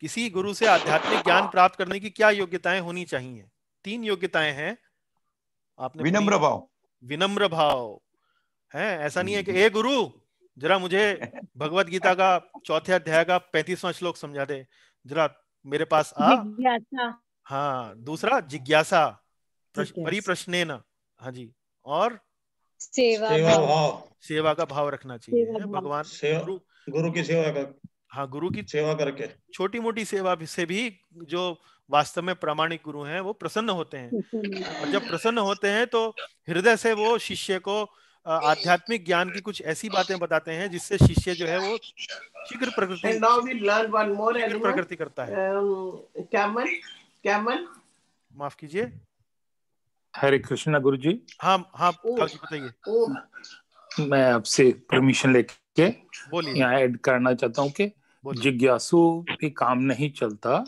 किसी गुरु से आध्यात्मिक ज्ञान प्राप्त करने की क्या योग्यताएं होनी चाहिए तीन योग्यताएं हैं आपने विनम्र भाव विनम्र भाव है ऐसा नहीं है कि ए गुरु जरा मुझे भगवत गीता का चौथे अध्याय का पैंतीसवां श्लोक समझा दे जरा मेरे पास आ हाँ दूसरा जिज्ञासा परी प्रश्न हाँ जी और सेवा, सेवा भाव सेवा का भाव रखना चाहिए भगवान गुरु गुरु की सेवा का हाँ गुरु की सेवा करके छोटी मोटी सेवा से भी जो वास्तव में प्रामाणिक गुरु हैं वो प्रसन्न होते हैं और जब प्रसन्न होते हैं तो हृदय से वो शिष्य को आध्यात्मिक ज्ञान की कुछ ऐसी बातें बताते हैं जिससे शिष्य जो है वो शीघ्र प्रकृति प्रकृति करता है कैमल um, कैमल माफ कीजिए हरे कृष्णा गुरु जी हाँ हाँ बताइए मैं आपसे परमिशन लेके बोलिए यहाँ ऐड करना चाहता हूँ कि जिज्ञासु भी काम नहीं चलता हाँ।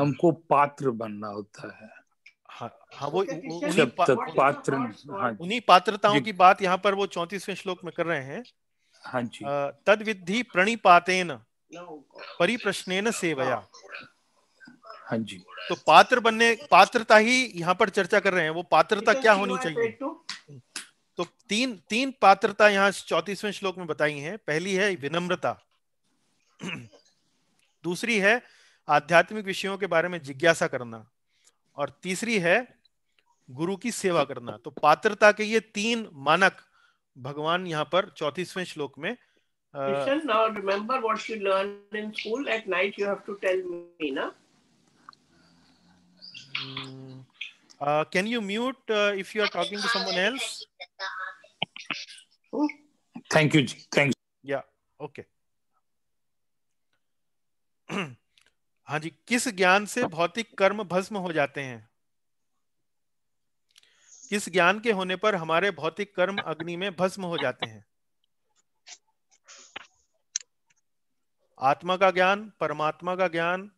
हमको पात्र बनना होता है हाँ, हाँ वो, तो जब पा, तक पात्र हाँ, उन्हीं पात्रताओं की बात यहाँ पर वो चौतीसवें श्लोक में कर रहे हैं हाँ जी तद विधि प्रणिपातेन परिप्रश्नेन सेवया हाँ जी तो पात्र बनने पात्रता ही यहाँ पर चर्चा कर रहे हैं वो पात्रता क्या होनी चाहिए तो तीन तीन पात्रता यहाँ चौतीसवें श्लोक में बताई है पहली है विनम्रता दूसरी है आध्यात्मिक विषयों के बारे में जिज्ञासा करना और तीसरी है गुरु की सेवा करना तो पात्रता के ये तीन मानक भगवान यहाँ पर चौतीसवें श्लोक में can you mute if you are talking to someone else thank you thank या ओके हाँ जी किस ज्ञान से भौतिक कर्म भस्म हो जाते हैं किस ज्ञान के होने पर हमारे भौतिक कर्म अग्नि में भस्म हो जाते हैं आत्मा का ज्ञान परमात्मा का ज्ञान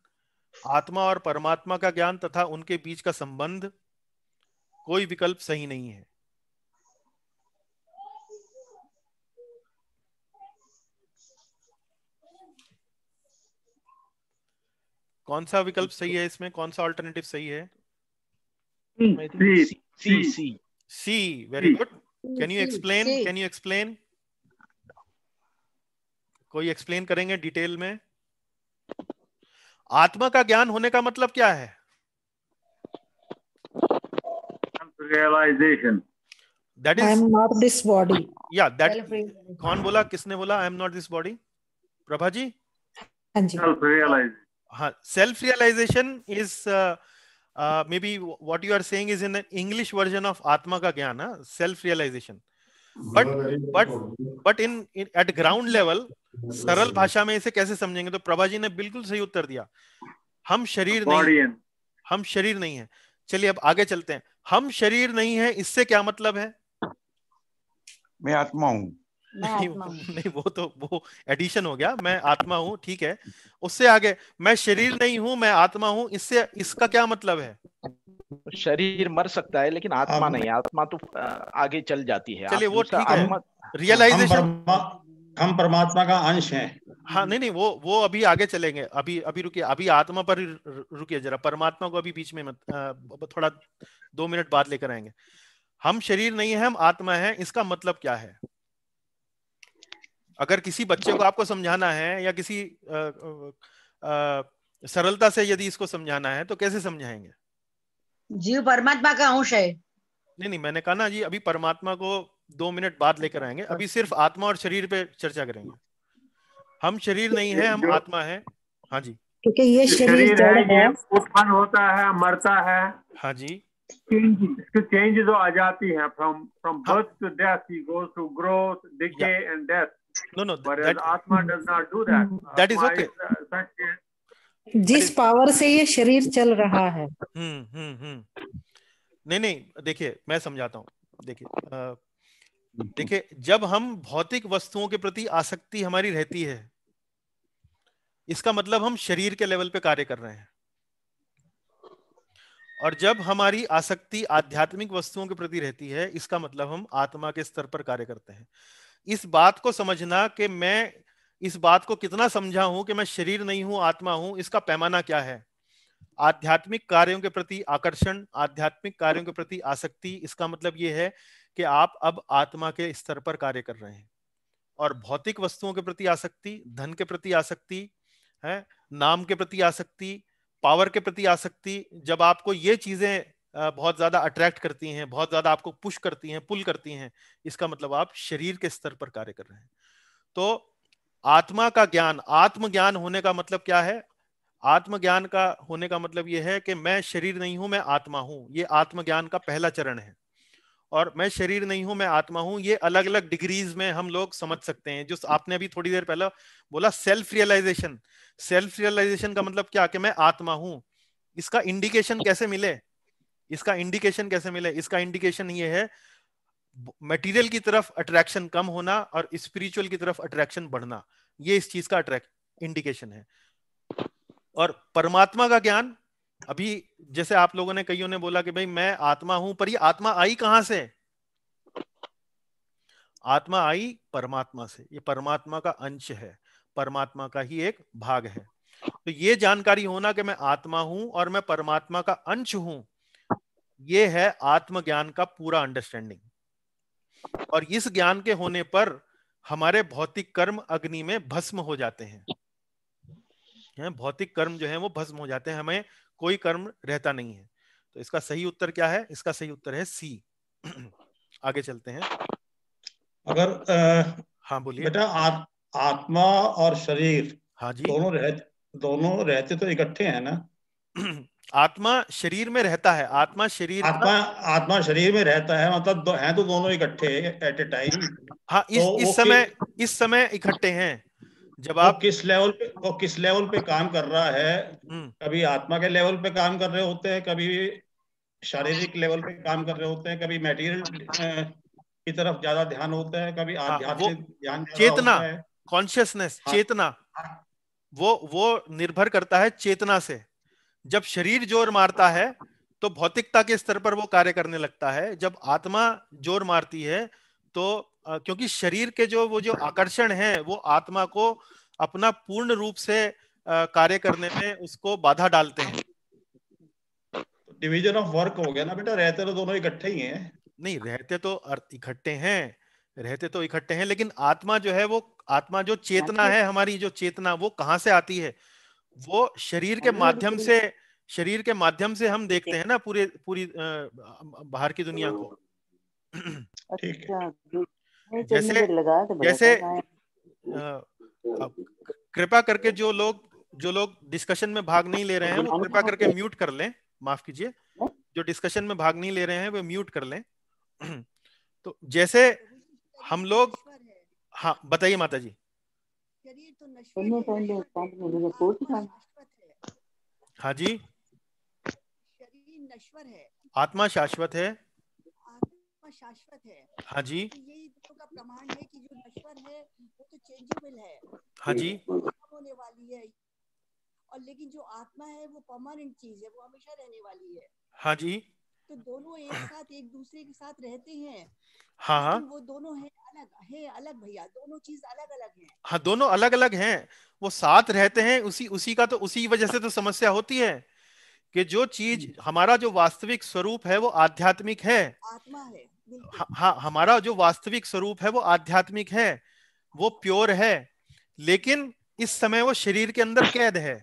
आत्मा और परमात्मा का ज्ञान तथा उनके बीच का संबंध कोई विकल्प सही नहीं है कौन सा विकल्प सही है इसमें कौन सा ऑल्टरनेटिव सही है कोई एक्सप्लेन करेंगे डिटेल में आत्मा का ज्ञान होने का मतलब क्या है कौन बोला किसने बोला I am not this body Prabha ji self हाँ huh, self realization is uh, uh, maybe what you are saying is in an english version of atma ka gyan huh? self realization but but but in, in at ground level सरल भाषा में इसे कैसे समझेंगे तो प्रभा जी ने बिल्कुल सही उत्तर दिया हम शरीर नहीं हम शरीर नहीं है चलिए अब आगे चलते हैं हम शरीर नहीं है इससे क्या मतलब है मैं आत्मा हूं नहीं नहीं वो तो वो एडिशन हो गया मैं आत्मा हूँ ठीक है उससे आगे मैं शरीर नहीं हूँ मैं आत्मा हूँ इससे इसका क्या मतलब है शरीर मर सकता है लेकिन आत्मा नहीं आत्मा तो आगे चल जाती है चलिए वो ठीक है रियलाइजेशन हम परमात्मा का अंश है हाँ नहीं नहीं वो वो अभी आगे चलेंगे अभी अभी रुकिए अभी आत्मा पर रुकिए जरा परमात्मा को अभी बीच में मत थोड़ा दो मिनट बाद लेकर आएंगे हम शरीर नहीं है हम आत्मा है इसका मतलब क्या है अगर किसी बच्चे को आपको समझाना है या किसी आ, आ, सरलता से यदि इसको समझाना है तो कैसे समझाएंगे जीव परमात्मा का अंश है नहीं नहीं मैंने कहा ना जी अभी परमात्मा को दो मिनट बाद लेकर आएंगे अभी सिर्फ आत्मा और शरीर पे चर्चा करेंगे हम शरीर नहीं है हम आत्मा है हाँ जी क्योंकि ये शरीर उत्पन्न होता है मरता है हाँ जी चेंज आ जाती है from from birth to death he goes to growth decay and death No, no. Whereas that, Atma does not do that. Mm-hmm. Uh, that Atma is okay. Is, uh, जिस पावर से ये शरीर चल रहा है हम्म हम्म हम्म नहीं नहीं देखिए मैं समझाता हूँ देखिए देखिए जब हम भौतिक वस्तुओं के प्रति आसक्ति हमारी रहती है इसका मतलब हम शरीर के लेवल पे कार्य कर रहे हैं और जब हमारी आसक्ति आध्यात्मिक वस्तुओं के प्रति रहती है इसका मतलब हम आत्मा के स्तर पर कार्य करते हैं इस बात को समझना कि मैं इस बात को कितना समझा हूं कि मैं शरीर नहीं हूं आत्मा हूं इसका पैमाना क्या है आध्यात्मिक कार्यों के प्रति आकर्षण आध्यात्मिक कार्यों के प्रति आसक्ति इसका मतलब ये है कि आप अब आत्मा के स्तर पर कार्य कर रहे हैं और भौतिक वस्तुओं के प्रति आसक्ति धन के प्रति आसक्ति है नाम के प्रति आसक्ति पावर के प्रति आसक्ति जब आपको ये चीजें बहुत ज्यादा अट्रैक्ट करती हैं बहुत ज्यादा आपको पुश करती हैं पुल करती हैं इसका मतलब आप शरीर के स्तर पर कार्य कर रहे हैं तो आत्मा का ज्ञान आत्मज्ञान होने का मतलब क्या है आत्मज्ञान का होने का मतलब यह है कि मैं शरीर नहीं हूं मैं आत्मा हूं ये आत्मज्ञान का पहला चरण है और मैं शरीर नहीं हूं मैं आत्मा हूं ये अलग अलग डिग्रीज में हम लोग समझ सकते हैं जो आपने अभी थोड़ी देर पहले बोला सेल्फ रियलाइजेशन सेल्फ रियलाइजेशन का मतलब क्या कि मैं आत्मा हूं इसका इंडिकेशन हाँ। कैसे मिले इसका इंडिकेशन कैसे मिले इसका इंडिकेशन ये है मटेरियल की तरफ अट्रैक्शन कम होना और स्पिरिचुअल की तरफ अट्रैक्शन बढ़ना ये इस चीज का इंडिकेशन है और परमात्मा का ज्ञान अभी जैसे आप लोगों ने कईयों ने बोला कि भाई मैं आत्मा हूं पर ये आत्मा आई कहां से आत्मा आई परमात्मा से ये परमात्मा का अंश है परमात्मा का ही एक भाग है तो ये जानकारी होना कि मैं आत्मा हूं और मैं परमात्मा का अंश हूं ये है आत्मज्ञान का पूरा अंडरस्टैंडिंग और इस ज्ञान के होने पर हमारे भौतिक कर्म अग्नि में भस्म हो जाते हैं भौतिक कर्म जो है वो भस्म हो जाते हैं हमें कोई कर्म रहता नहीं है तो इसका सही उत्तर क्या है इसका सही उत्तर है सी आगे चलते हैं अगर आ, हाँ बोलिए बेटा आ, आत्मा और शरीर हाँ जी दोनों रह, दोनों रहते तो इकट्ठे हैं ना आत्मा शरीर में रहता है आत्मा शरीर आत्मा आत्मा शरीर में रहता है मतलब दो, है तो दोनों इकट्ठे एट ए टाइम हाँ इस तो इस समय इस समय इकट्ठे हैं जब आप किस लेवल पे वो किस लेवल पे काम कर रहा है हम्म। कभी आत्मा के लेवल पे काम कर रहे होते हैं कभी शारीरिक लेवल पे काम कर रहे होते हैं कभी मेटीरियल की तरफ ज्यादा ध्यान होता है कभी हाँ, आध्यात्मिक ध्यान चेतना कॉन्शियसनेस हाँ। चेतना वो वो निर्भर करता है चेतना से जब शरीर जोर मारता है तो भौतिकता के स्तर पर वो कार्य करने लगता है जब आत्मा जोर मारती है तो क्योंकि शरीर के जो वो जो आकर्षण है वो आत्मा को अपना पूर्ण रूप से कार्य करने में उसको बाधा डालते हैं डिवीजन ऑफ वर्क हो गया ना बेटा रहते तो दोनों इकट्ठे ही हैं नहीं रहते तो इकट्ठे हैं रहते तो इकट्ठे हैं लेकिन आत्मा जो है वो आत्मा जो चेतना है हमारी जो चेतना वो कहाँ से आती है वो शरीर के हाँ, माध्यम से शरीर के माध्यम से हम देखते हैं ना पूरे पूरी बाहर की दुनिया को ठीक है अच्छा, जैसे जैसे कृपा करके जो लोग जो लोग डिस्कशन में भाग नहीं ले रहे हैं वो हाँ, कृपा हाँ, करके म्यूट कर लें माफ कीजिए जो डिस्कशन में भाग नहीं ले रहे हैं वे म्यूट कर लें तो जैसे हम लोग हाँ बताइए माता जी तो नश्वर हाँ जी शरीर नश्वर है आत्मा शाश्वत है आत्मा शाश्वत है हाँ जी तो यही का प्रमाण है कि जो नश्वर है वो तो चेंजेबल है हाँ जी होने वाली है और लेकिन जो आत्मा है वो परमानेंट चीज है वो हमेशा रहने वाली है हाँ जी तो दोनों एक साथ एक दूसरे के साथ रहते हैं हाँ हाँ वो दोनों है अलग है अलग भैया दोनों चीज अलग अलग है हाँ दोनों अलग अलग हैं वो साथ रहते हैं उसी उसी का तो उसी वजह से तो समस्या होती है कि जो चीज हमारा जो वास्तविक स्वरूप है वो आध्यात्मिक है आत्मा है हाँ हमारा जो वास्तविक स्वरूप है वो आध्यात्मिक है वो प्योर है लेकिन इस समय वो शरीर के अंदर कैद है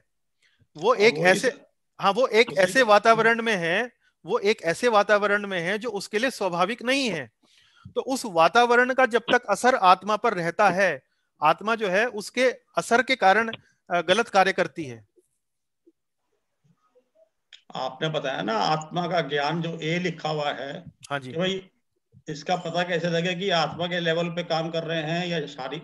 वो हाँ, एक ऐसे हाँ वो एक तो ऐसे तो वातावरण हम्म। में है वो एक ऐसे वातावरण में है जो उसके लिए स्वाभाविक नहीं है तो उस वातावरण का जब तक असर आत्मा पर रहता है आत्मा जो है उसके असर के कारण गलत कार्य करती है आपने बताया ना आत्मा का ज्ञान जो ए लिखा हुआ है हाँ जी भाई इसका पता कैसे लगे कि आत्मा के लेवल पे काम कर रहे हैं या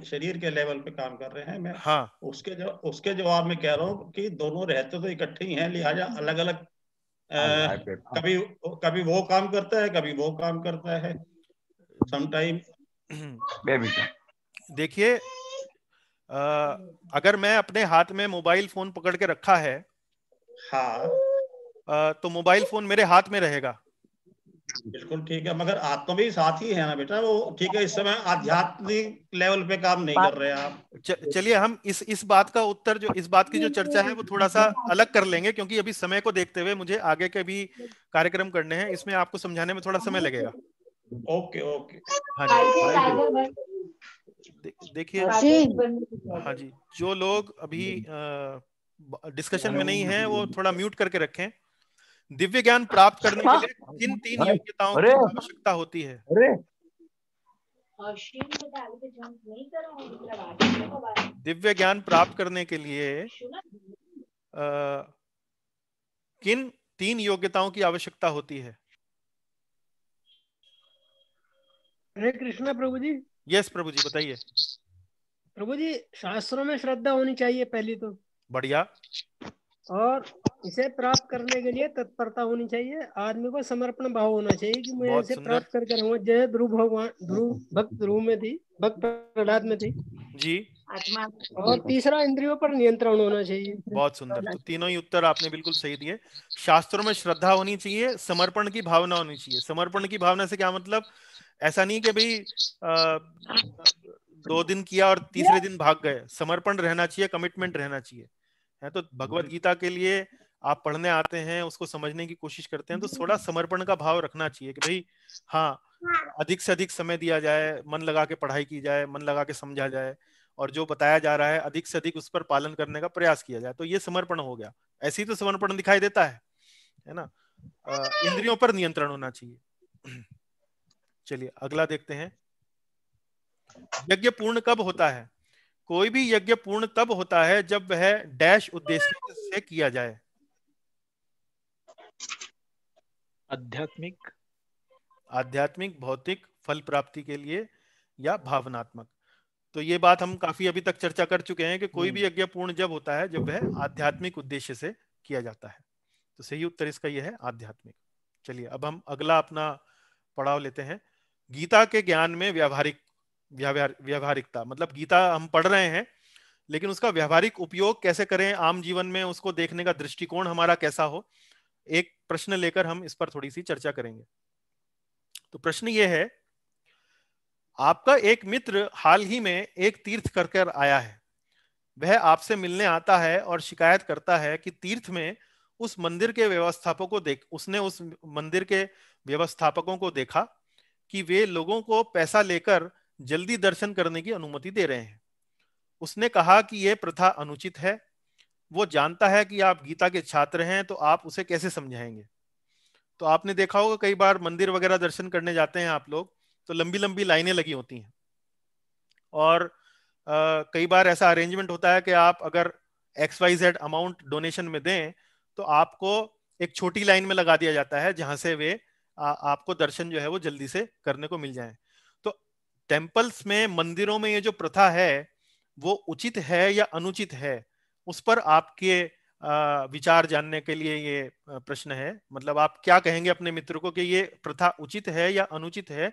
शरीर के लेवल पे काम कर रहे हैं मैं हाँ उसके जो उसके जवाब में कह रहा हूँ कि दोनों रहते तो इकट्ठे ही हैं लिहाजा अलग अलग हाँ हाँ, हाँ। कभी कभी वो काम करता है कभी वो काम करता है समटाइम देखिए अगर मैं अपने हाथ में मोबाइल फोन पकड़ के रखा है हाँ आ, तो मोबाइल फोन मेरे हाथ में रहेगा बिल्कुल ठीक है मगर आत्मा भी साथ ही है ना बेटा वो ठीक है इस समय आध्यात्मिक लेवल पे काम नहीं कर रहे आप चलिए हम इस इस बात का उत्तर जो इस बात की जो चर्चा है वो थोड़ा सा अलग कर लेंगे क्योंकि अभी समय को देखते हुए मुझे आगे के भी कार्यक्रम करने हैं इसमें आपको समझाने में थोड़ा समय लगेगा ओके ओके हाँ जी देखिए हाँ, हाँ जी जो लोग अभी डिस्कशन में नहीं है वो थोड़ा म्यूट करके रखें हाँ। दिव्य ज्ञान प्राप्त करने के लिए किन तीन योग्यताओं की आवश्यकता होती है दिव्य ज्ञान प्राप्त करने के लिए किन तीन योग्यताओं की आवश्यकता होती है हरे कृष्ण प्रभु जी यस प्रभु जी बताइए प्रभु जी शास्त्रों में श्रद्धा होनी चाहिए पहली तो बढ़िया और इसे प्राप्त करने के लिए तत्परता होनी चाहिए आदमी को समर्पण भाव होना चाहिए कि मैं इसे प्राप्त कर रहूंगा जय ध्रुव भगवान ध्रुव भक्त ध्रुव में थी भक्त प्रहलाद में थी जी आत्मा और तीसरा इंद्रियों पर नियंत्रण होना चाहिए बहुत सुंदर तो तीनों ही उत्तर आपने बिल्कुल सही दिए शास्त्रों में श्रद्धा होनी चाहिए समर्पण की भावना होनी चाहिए समर्पण की भावना से क्या मतलब ऐसा नहीं कि भाई दो दिन किया और तीसरे दिन भाग गए समर्पण रहना चाहिए कमिटमेंट रहना चाहिए है तो भगवत गीता के लिए आप पढ़ने आते हैं उसको समझने की कोशिश करते हैं तो थोड़ा समर्पण का भाव रखना चाहिए कि भाई हाँ अधिक से अधिक समय दिया जाए मन लगा के पढ़ाई की जाए मन लगा के समझा जाए और जो बताया जा रहा है अधिक से अधिक उस पर पालन करने का प्रयास किया जाए तो ये समर्पण हो गया ऐसे ही तो समर्पण दिखाई देता है है ना इंद्रियों पर नियंत्रण होना चाहिए चलिए अगला देखते हैं यज्ञ पूर्ण कब होता है कोई भी यज्ञ पूर्ण तब होता है जब वह डैश उद्देश्य से किया जाए आध्यात्मिक आध्यात्मिक भौतिक फल प्राप्ति के लिए या भावनात्मक तो ये बात हम काफी अभी तक चर्चा कर चुके हैं कि कोई भी हम्म। यज्ञ पूर्ण जब होता है जब वह आध्यात्मिक उद्देश्य से किया जाता है तो सही उत्तर इसका यह है आध्यात्मिक चलिए अब हम अगला अपना पड़ाव लेते हैं गीता के ज्ञान में व्यावहारिक व्यवहारिकता मतलब गीता हम पढ़ रहे हैं लेकिन उसका व्यवहारिक उपयोग कैसे करें आम जीवन में उसको देखने का दृष्टिकोण हमारा कैसा हो एक प्रश्न लेकर हम इस पर थोड़ी सी चर्चा करेंगे तो प्रश्न ये है आपका एक मित्र हाल ही में एक तीर्थ कर कर आया है वह आपसे मिलने आता है और शिकायत करता है कि तीर्थ में उस मंदिर के व्यवस्थापकों को देख उसने उस मंदिर के व्यवस्थापकों को देखा कि वे लोगों को पैसा लेकर जल्दी दर्शन करने की अनुमति दे रहे हैं उसने कहा कि यह प्रथा अनुचित है वो जानता है कि आप गीता के छात्र हैं तो आप उसे कैसे समझाएंगे तो आपने देखा होगा कई बार मंदिर वगैरह दर्शन करने जाते हैं आप लोग तो लंबी लंबी लाइनें लगी होती हैं और आ, कई बार ऐसा अरेंजमेंट होता है कि आप अगर X Y Z amount donation में दें तो आपको एक छोटी लाइन में लगा दिया जाता है जहां से वे आ, आपको दर्शन जो है वो जल्दी से करने को मिल जाए टेम्पल्स में मंदिरों में ये जो प्रथा है वो उचित है या अनुचित है उस पर आपके विचार जानने के लिए ये प्रश्न है मतलब आप क्या कहेंगे अपने मित्र को कि ये प्रथा उचित है या अनुचित है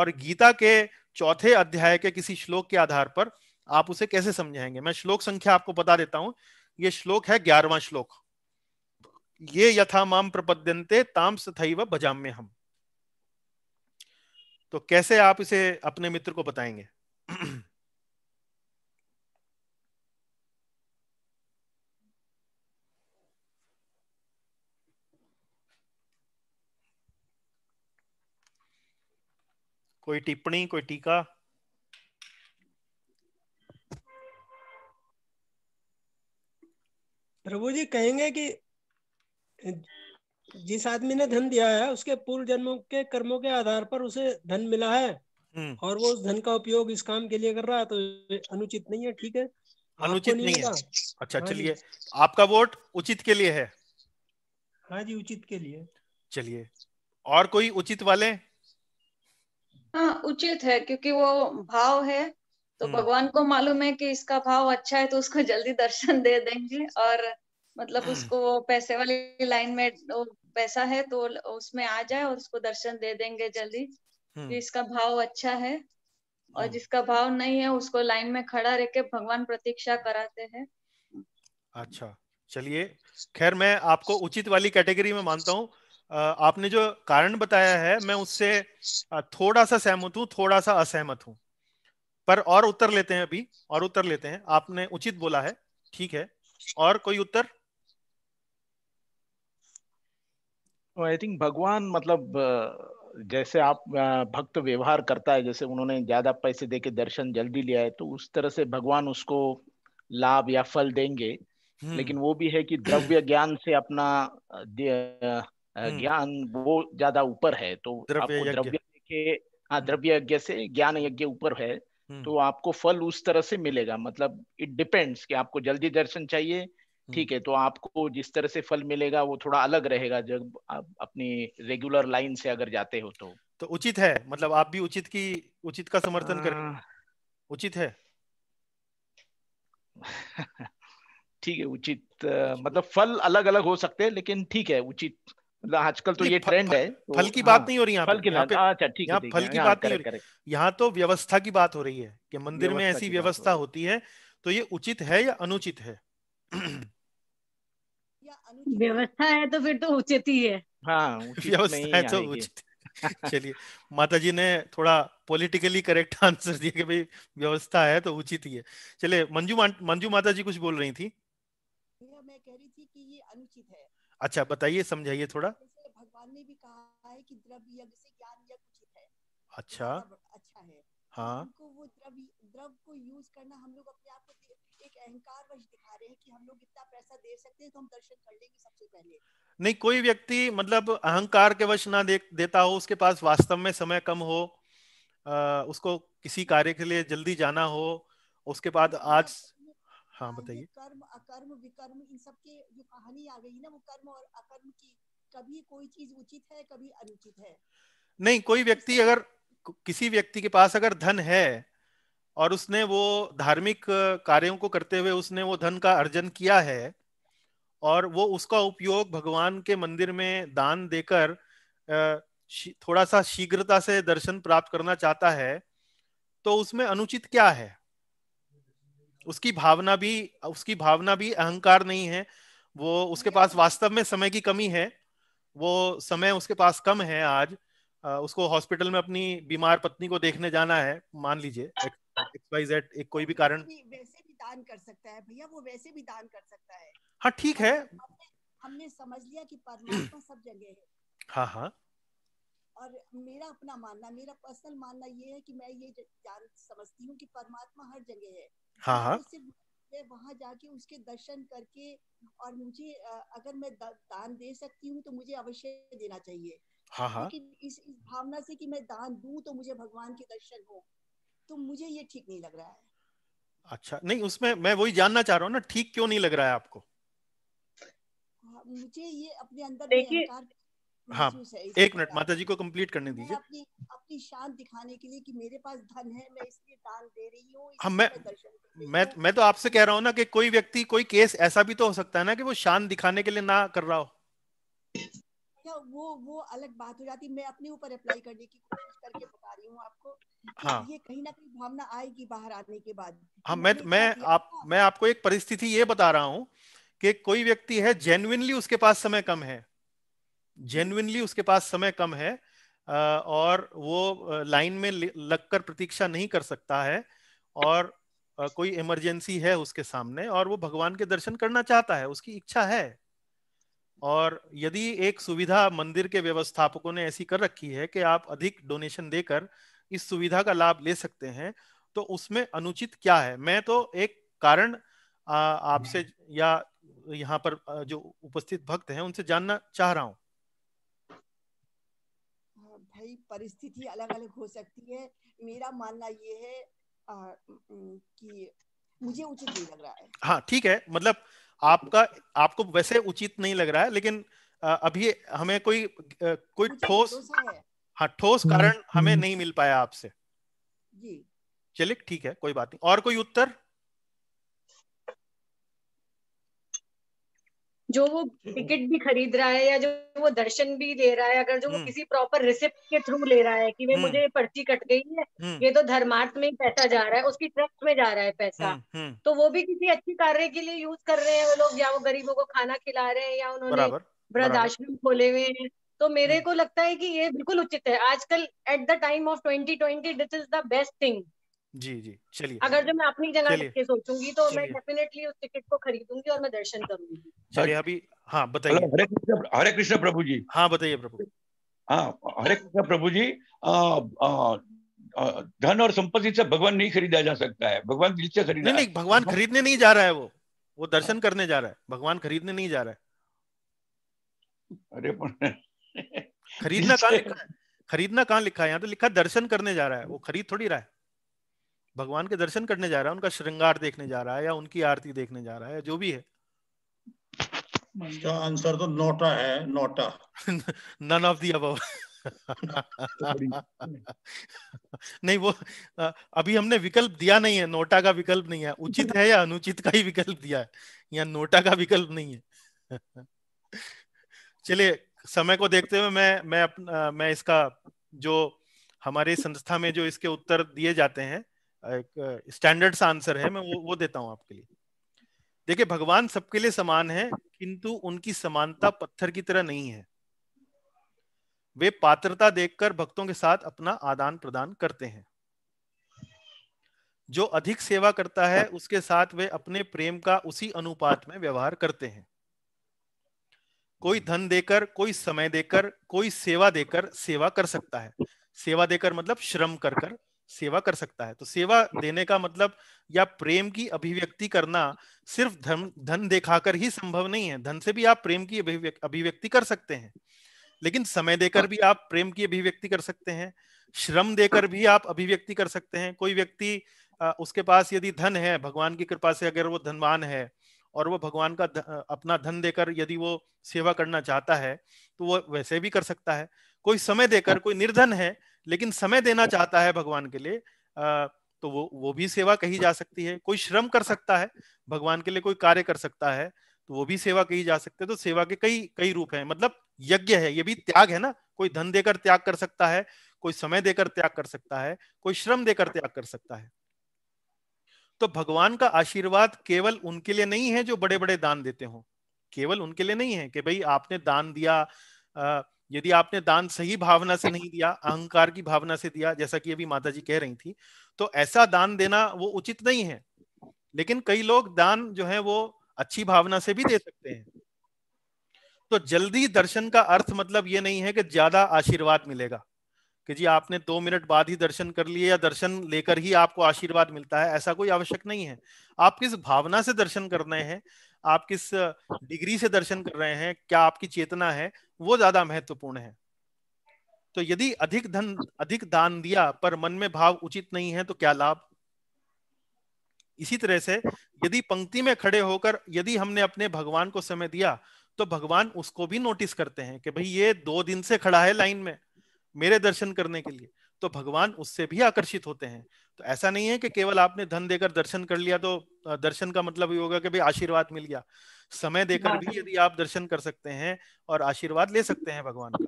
और गीता के चौथे अध्याय के किसी श्लोक के आधार पर आप उसे कैसे समझाएंगे मैं श्लोक संख्या आपको बता देता हूँ ये श्लोक है ग्यारहवा श्लोक ये यथा माम प्रपद्यंते ताम्स सथैव भजाम्य हम तो कैसे आप इसे अपने मित्र को बताएंगे कोई टिप्पणी कोई टीका प्रभु जी कहेंगे कि जिस आदमी ने धन दिया है उसके पूर्व जन्मों के कर्मों के आधार पर उसे धन मिला है हम्म। और वो उस धन का उपयोग इस काम के लिए कर रहा है तो अनुचित नहीं है ठीक है अनुचित नहीं, नहीं है अच्छा हाँ चलिए आपका वोट उचित के लिए है हाँ जी उचित के लिए चलिए और कोई उचित वाले हाँ उचित है क्योंकि वो भाव है तो हम्म। भगवान को मालूम है कि इसका भाव अच्छा है तो उसको जल्दी दर्शन दे देंगे और मतलब हम्म। उसको पैसे वाली लाइन में पैसा है तो उसमें आ जाए और उसको दर्शन दे देंगे जल्दी जिसका हम्म। तो भाव अच्छा है और हम्म। जिसका भाव नहीं है उसको लाइन में खड़ा रह के भगवान प्रतीक्षा कराते हैं अच्छा चलिए खैर मैं आपको उचित वाली कैटेगरी में मानता हूँ आपने जो कारण बताया है मैं उससे थोड़ा सा सहमत हूँ थोड़ा सा असहमत हूँ पर और उत्तर लेते हैं अभी और उत्तर लेते हैं आपने उचित बोला है ठीक है और कोई उत्तर आई थिंक भगवान मतलब जैसे आप भक्त व्यवहार करता है जैसे उन्होंने ज्यादा पैसे दे के दर्शन जल्दी लिया है तो उस तरह से भगवान उसको लाभ या फल देंगे हम्म। लेकिन वो भी है कि द्रव्य ज्ञान से अपना हम्म। ज्ञान वो ज्यादा ऊपर है तो द्रव्य द्रव्य के हाँ हम्म। द्रव्य यज्ञ से ज्ञान यज्ञ ऊपर है तो आपको फल उस तरह से मिलेगा मतलब इट डिपेंड्स कि आपको जल्दी दर्शन चाहिए हम्म। ठीक है तो आपको जिस तरह से फल मिलेगा वो थोड़ा अलग रहेगा जब आप अपनी रेगुलर लाइन से अगर जाते हो तो तो उचित है मतलब आप भी उचित की उचित का समर्थन कर हाँ। उचित है ठीक है उचित मतलब फल अलग अलग हो सकते हैं लेकिन ठीक है उचित मतलब आजकल तो ये ट्रेंड है तो, फल की बात हाँ। नहीं हो रही यहाँ फल की अच्छा ठीक है फल की हाँ, बात नहीं हो रही यहाँ तो व्यवस्था की बात हो रही है कि मंदिर में ऐसी व्यवस्था होती है तो ये उचित है या अनुचित है व्यवस्था है तो फिर तो उचित ही है हाँ तो उचित चलिए माता जी ने थोड़ा पॉलिटिकली करेक्ट आंसर दिया कि भाई व्यवस्था है तो उचित ही है चलिए मंजू मंजू माता जी कुछ बोल रही थी मैं कह रही थी कि ये अनुचित है अच्छा बताइए समझाइए थोड़ा भगवान ने भी कहा है कि द्रव्य यज्ञ से ज्ञान यज्ञ उचित है अच्छा मतलब अच्छा है हाँ वो द्रव्य द्रव को यूज करना हम लोग अपने आप को अहंकार वश दिखा रहे हैं कि हम लोग इतना पैसा दे सकते हैं तो हम दर्शन कर लेंगे सबसे पहले नहीं कोई व्यक्ति मतलब अहंकार के वश ना दे, देता हो उसके पास वास्तव में समय कम हो आ, उसको किसी कार्य के लिए जल्दी जाना हो उसके बाद आज हाँ बताइए कर्म अकर्म विकर्म इन सब के जो कहानी आ गई ना वो कर्म और अकर्म की कभी कोई चीज उचित है कभी अनुचित है नहीं कोई तो व्यक्ति अगर किसी व्यक्ति के पास अगर धन है और उसने वो धार्मिक कार्यों को करते हुए उसने वो धन का अर्जन किया है और वो उसका उपयोग भगवान के मंदिर में दान देकर थोड़ा सा शीघ्रता से दर्शन प्राप्त करना चाहता है तो उसमें अनुचित क्या है उसकी भावना भी उसकी भावना भी अहंकार नहीं है वो उसके पास वास्तव में समय की कमी है वो समय उसके पास कम है आज उसको हॉस्पिटल में अपनी बीमार पत्नी को देखने जाना है मान लीजिए एक कोई भी कारण वैसे भी दान कर सकता है भैया वो वैसे भी दान कर सकता है हाँ ठीक है हमने, समझ लिया कि परमात्मा सब जगह है हाँ हाँ और मेरा अपना मानना मेरा पर्सनल मानना ये है कि मैं ये जान समझती हूँ कि परमात्मा हर जगह है हाँ हाँ तो मैं वहाँ जाके उसके दर्शन करके और मुझे अगर मैं दान दे सकती हूँ तो मुझे अवश्य देना चाहिए हाँ हाँ लेकिन इस, इस भावना से कि मैं दान दूं तो मुझे भगवान के दर्शन हो तो मुझे ये ठीक नहीं लग रहा है अच्छा नहीं उसमें मैं वही जानना चाह रहा हूँ ना ठीक क्यों नहीं लग रहा है आपको हाँ, मुझे ये अपने अंदर हाँ एक मिनट माता जी को कंप्लीट करने दीजिए अपनी अपनी शान दिखाने के लिए कि मेरे पास धन है मैं इसलिए दान दे रही हूँ हाँ मैं मैं मैं तो आपसे कह रहा हूँ ना कि कोई व्यक्ति कोई केस ऐसा भी तो हो सकता है ना कि वो शान दिखाने के लिए ना कर रहा हो अच्छा, वो वो अलग बात हो जाती मैं अपने ऊपर अप्लाई करने की कोशिश करके रही हूँ आपको हाँ ये कहीं ना कहीं भावना आएगी बाहर आने के बाद हाँ तो मैं मैं आप हाँ। मैं आपको एक परिस्थिति ये बता रहा हूँ कि कोई व्यक्ति है जेन्युनली उसके पास समय कम है जेन्युनली उसके पास समय कम है और वो लाइन में लगकर प्रतीक्षा नहीं कर सकता है और कोई इमरजेंसी है उसके सामने और वो भगवान के दर्शन करना चाहता है उसकी इच्छा है और यदि एक सुविधा मंदिर के व्यवस्थापकों ने ऐसी कर रखी है कि आप अधिक डोनेशन देकर इस सुविधा का लाभ ले सकते हैं तो उसमें अनुचित क्या है मैं तो एक कारण आपसे हम्म। या यहाँ पर जो उपस्थित भक्त हैं उनसे जानना चाह रहा हूँ हाँ भाई परिस्थिति अलग अलग हो सकती है मेरा मानना ये है आ, कि मुझे उचित नहीं लग रहा है हाँ ठीक है मतलब आपका आपको वैसे उचित नहीं लग रहा है लेकिन अभी हमें कोई कोई ठोस हाँ ठोस कारण हम्म, हमें हम्म। नहीं मिल पाया आपसे चलिए ठीक है कोई बात नहीं और कोई उत्तर जो वो हम्म। टिकट भी खरीद रहा है या जो वो दर्शन भी ले रहा है अगर जो वो हम्म। किसी प्रॉपर रिसिप्ट के थ्रू ले रहा है कि भाई हम्म। मुझे पर्ची कट गई है ये तो धर्मार्थ में ही पैसा जा रहा है उसकी ट्रस्ट में जा रहा है पैसा तो वो भी किसी अच्छी कार्य के लिए यूज कर रहे हैं वो लोग या वो गरीबों को खाना खिला रहे हैं या उन्होंने वृद्धाश्रम खोले हुए हैं तो मेरे को लगता है कि ये बिल्कुल उचित है आजकल at the time of twenty twenty this is the best thing जी जी चलिए अगर जो मैं अपनी जगह के सोचूंगी तो मैं डेफिनेटली उस टिकट को खरीदूंगी और मैं दर्शन करूंगी चलिए अभी हाँ बताइए हरे कृष्ण हरे कृष्ण प्रभु जी हाँ बताइए प्रभु हाँ हरे कृष्ण प्रभु जी धन और संपत्ति से भगवान नहीं खरीदा जा सकता है भगवान दिल से खरीदा नहीं, नहीं भगवान खरीदने नहीं जा रहा है वो वो दर्शन करने जा रहा है भगवान खरीदने नहीं जा रहा है अरे खरीदना कहाँ लिखा है खरीदना कहाँ लिखा है यहाँ तो लिखा दर्शन करने जा रहा है वो खरीद थोड़ी रहा है भगवान के दर्शन करने जा रहा है उनका श्रृंगार देखने जा रहा है या उनकी आरती देखने जा रहा है जो भी है इसका आंसर तो नोटा है NOTA none of the above नहीं वो अभी हमने विकल्प दिया नहीं है नोटा का विकल्प नहीं है उचित है या अनुचित का ही विकल्प दिया है या नोटा का विकल्प नहीं है चलिए समय को देखते हुए मैं मैं अपना मैं इसका जो हमारे संस्था में जो इसके उत्तर दिए जाते हैं एक स्टैंडर्ड सा आंसर है मैं वो वो देता हूँ आपके लिए देखिए भगवान सबके लिए समान है किंतु उनकी समानता पत्थर की तरह नहीं है वे पात्रता देखकर भक्तों के साथ अपना आदान प्रदान करते हैं जो अधिक सेवा करता है उसके साथ वे अपने प्रेम का उसी अनुपात में व्यवहार करते हैं कोई धन देकर कोई समय देकर कोई सेवा देकर सेवा कर सकता है सेवा देकर मतलब श्रम कर कर सेवा कर सकता है तो सेवा देने का मतलब या प्रेम की अभिव्यक्ति करना सिर्फ धन धन देखाकर ही संभव नहीं है धन से भी आप प्रेम की अभिव्यक्ति कर सकते हैं लेकिन समय देकर भी आप प्रेम की अभिव्यक्ति कर सकते हैं श्रम देकर भी आप अभिव्यक्ति कर सकते हैं कोई व्यक्ति उसके पास यदि धन है भगवान की कृपा से अगर वो धनवान है और वो भगवान का अपना धन देकर यदि वो सेवा करना चाहता है तो वो वैसे भी कर सकता है कोई समय देकर हाँ। कोई निर्धन है लेकिन समय देना चाहता है भगवान के लिए आ, तो वो वो भी सेवा कही जा सकती है कोई श्रम कर सकता है भगवान के लिए कोई कार्य कर सकता है तो वो भी सेवा कही जा सकती है तो सेवा के कई कई रूप है मतलब यज्ञ है ये भी त्याग है ना कोई धन देकर त्याग कर सकता है कोई समय देकर त्याग कर सकता है कोई श्रम देकर त्याग कर सकता है तो भगवान का आशीर्वाद केवल उनके लिए नहीं है जो बड़े बड़े दान देते हो केवल उनके लिए नहीं है कि भाई आपने दान दिया आ, यदि आपने दान सही भावना से नहीं दिया अहंकार की भावना से दिया जैसा कि अभी माता जी कह रही थी तो ऐसा दान देना वो उचित नहीं है लेकिन कई लोग दान जो है वो अच्छी भावना से भी दे सकते हैं तो जल्दी दर्शन का अर्थ मतलब ये नहीं है कि ज्यादा आशीर्वाद मिलेगा कि जी आपने दो मिनट बाद ही दर्शन कर लिए या दर्शन लेकर ही आपको आशीर्वाद मिलता है ऐसा कोई आवश्यक नहीं है आप किस भावना से दर्शन कर रहे हैं आप किस डिग्री से दर्शन कर रहे हैं क्या आपकी चेतना है वो ज्यादा महत्वपूर्ण है तो यदि अधिक धन अधिक दान दिया पर मन में भाव उचित नहीं है तो क्या लाभ इसी तरह से यदि पंक्ति में खड़े होकर यदि हमने अपने भगवान को समय दिया तो भगवान उसको भी नोटिस करते हैं कि भाई ये दो दिन से खड़ा है लाइन में मेरे दर्शन करने के लिए तो भगवान उससे भी आकर्षित होते हैं तो ऐसा नहीं है कि केवल आपने धन देकर दर्शन कर लिया तो दर्शन का मतलब ये होगा कि भाई आशीर्वाद मिल गया समय देकर भी यदि आप दर्शन कर सकते हैं और आशीर्वाद ले सकते हैं भगवान का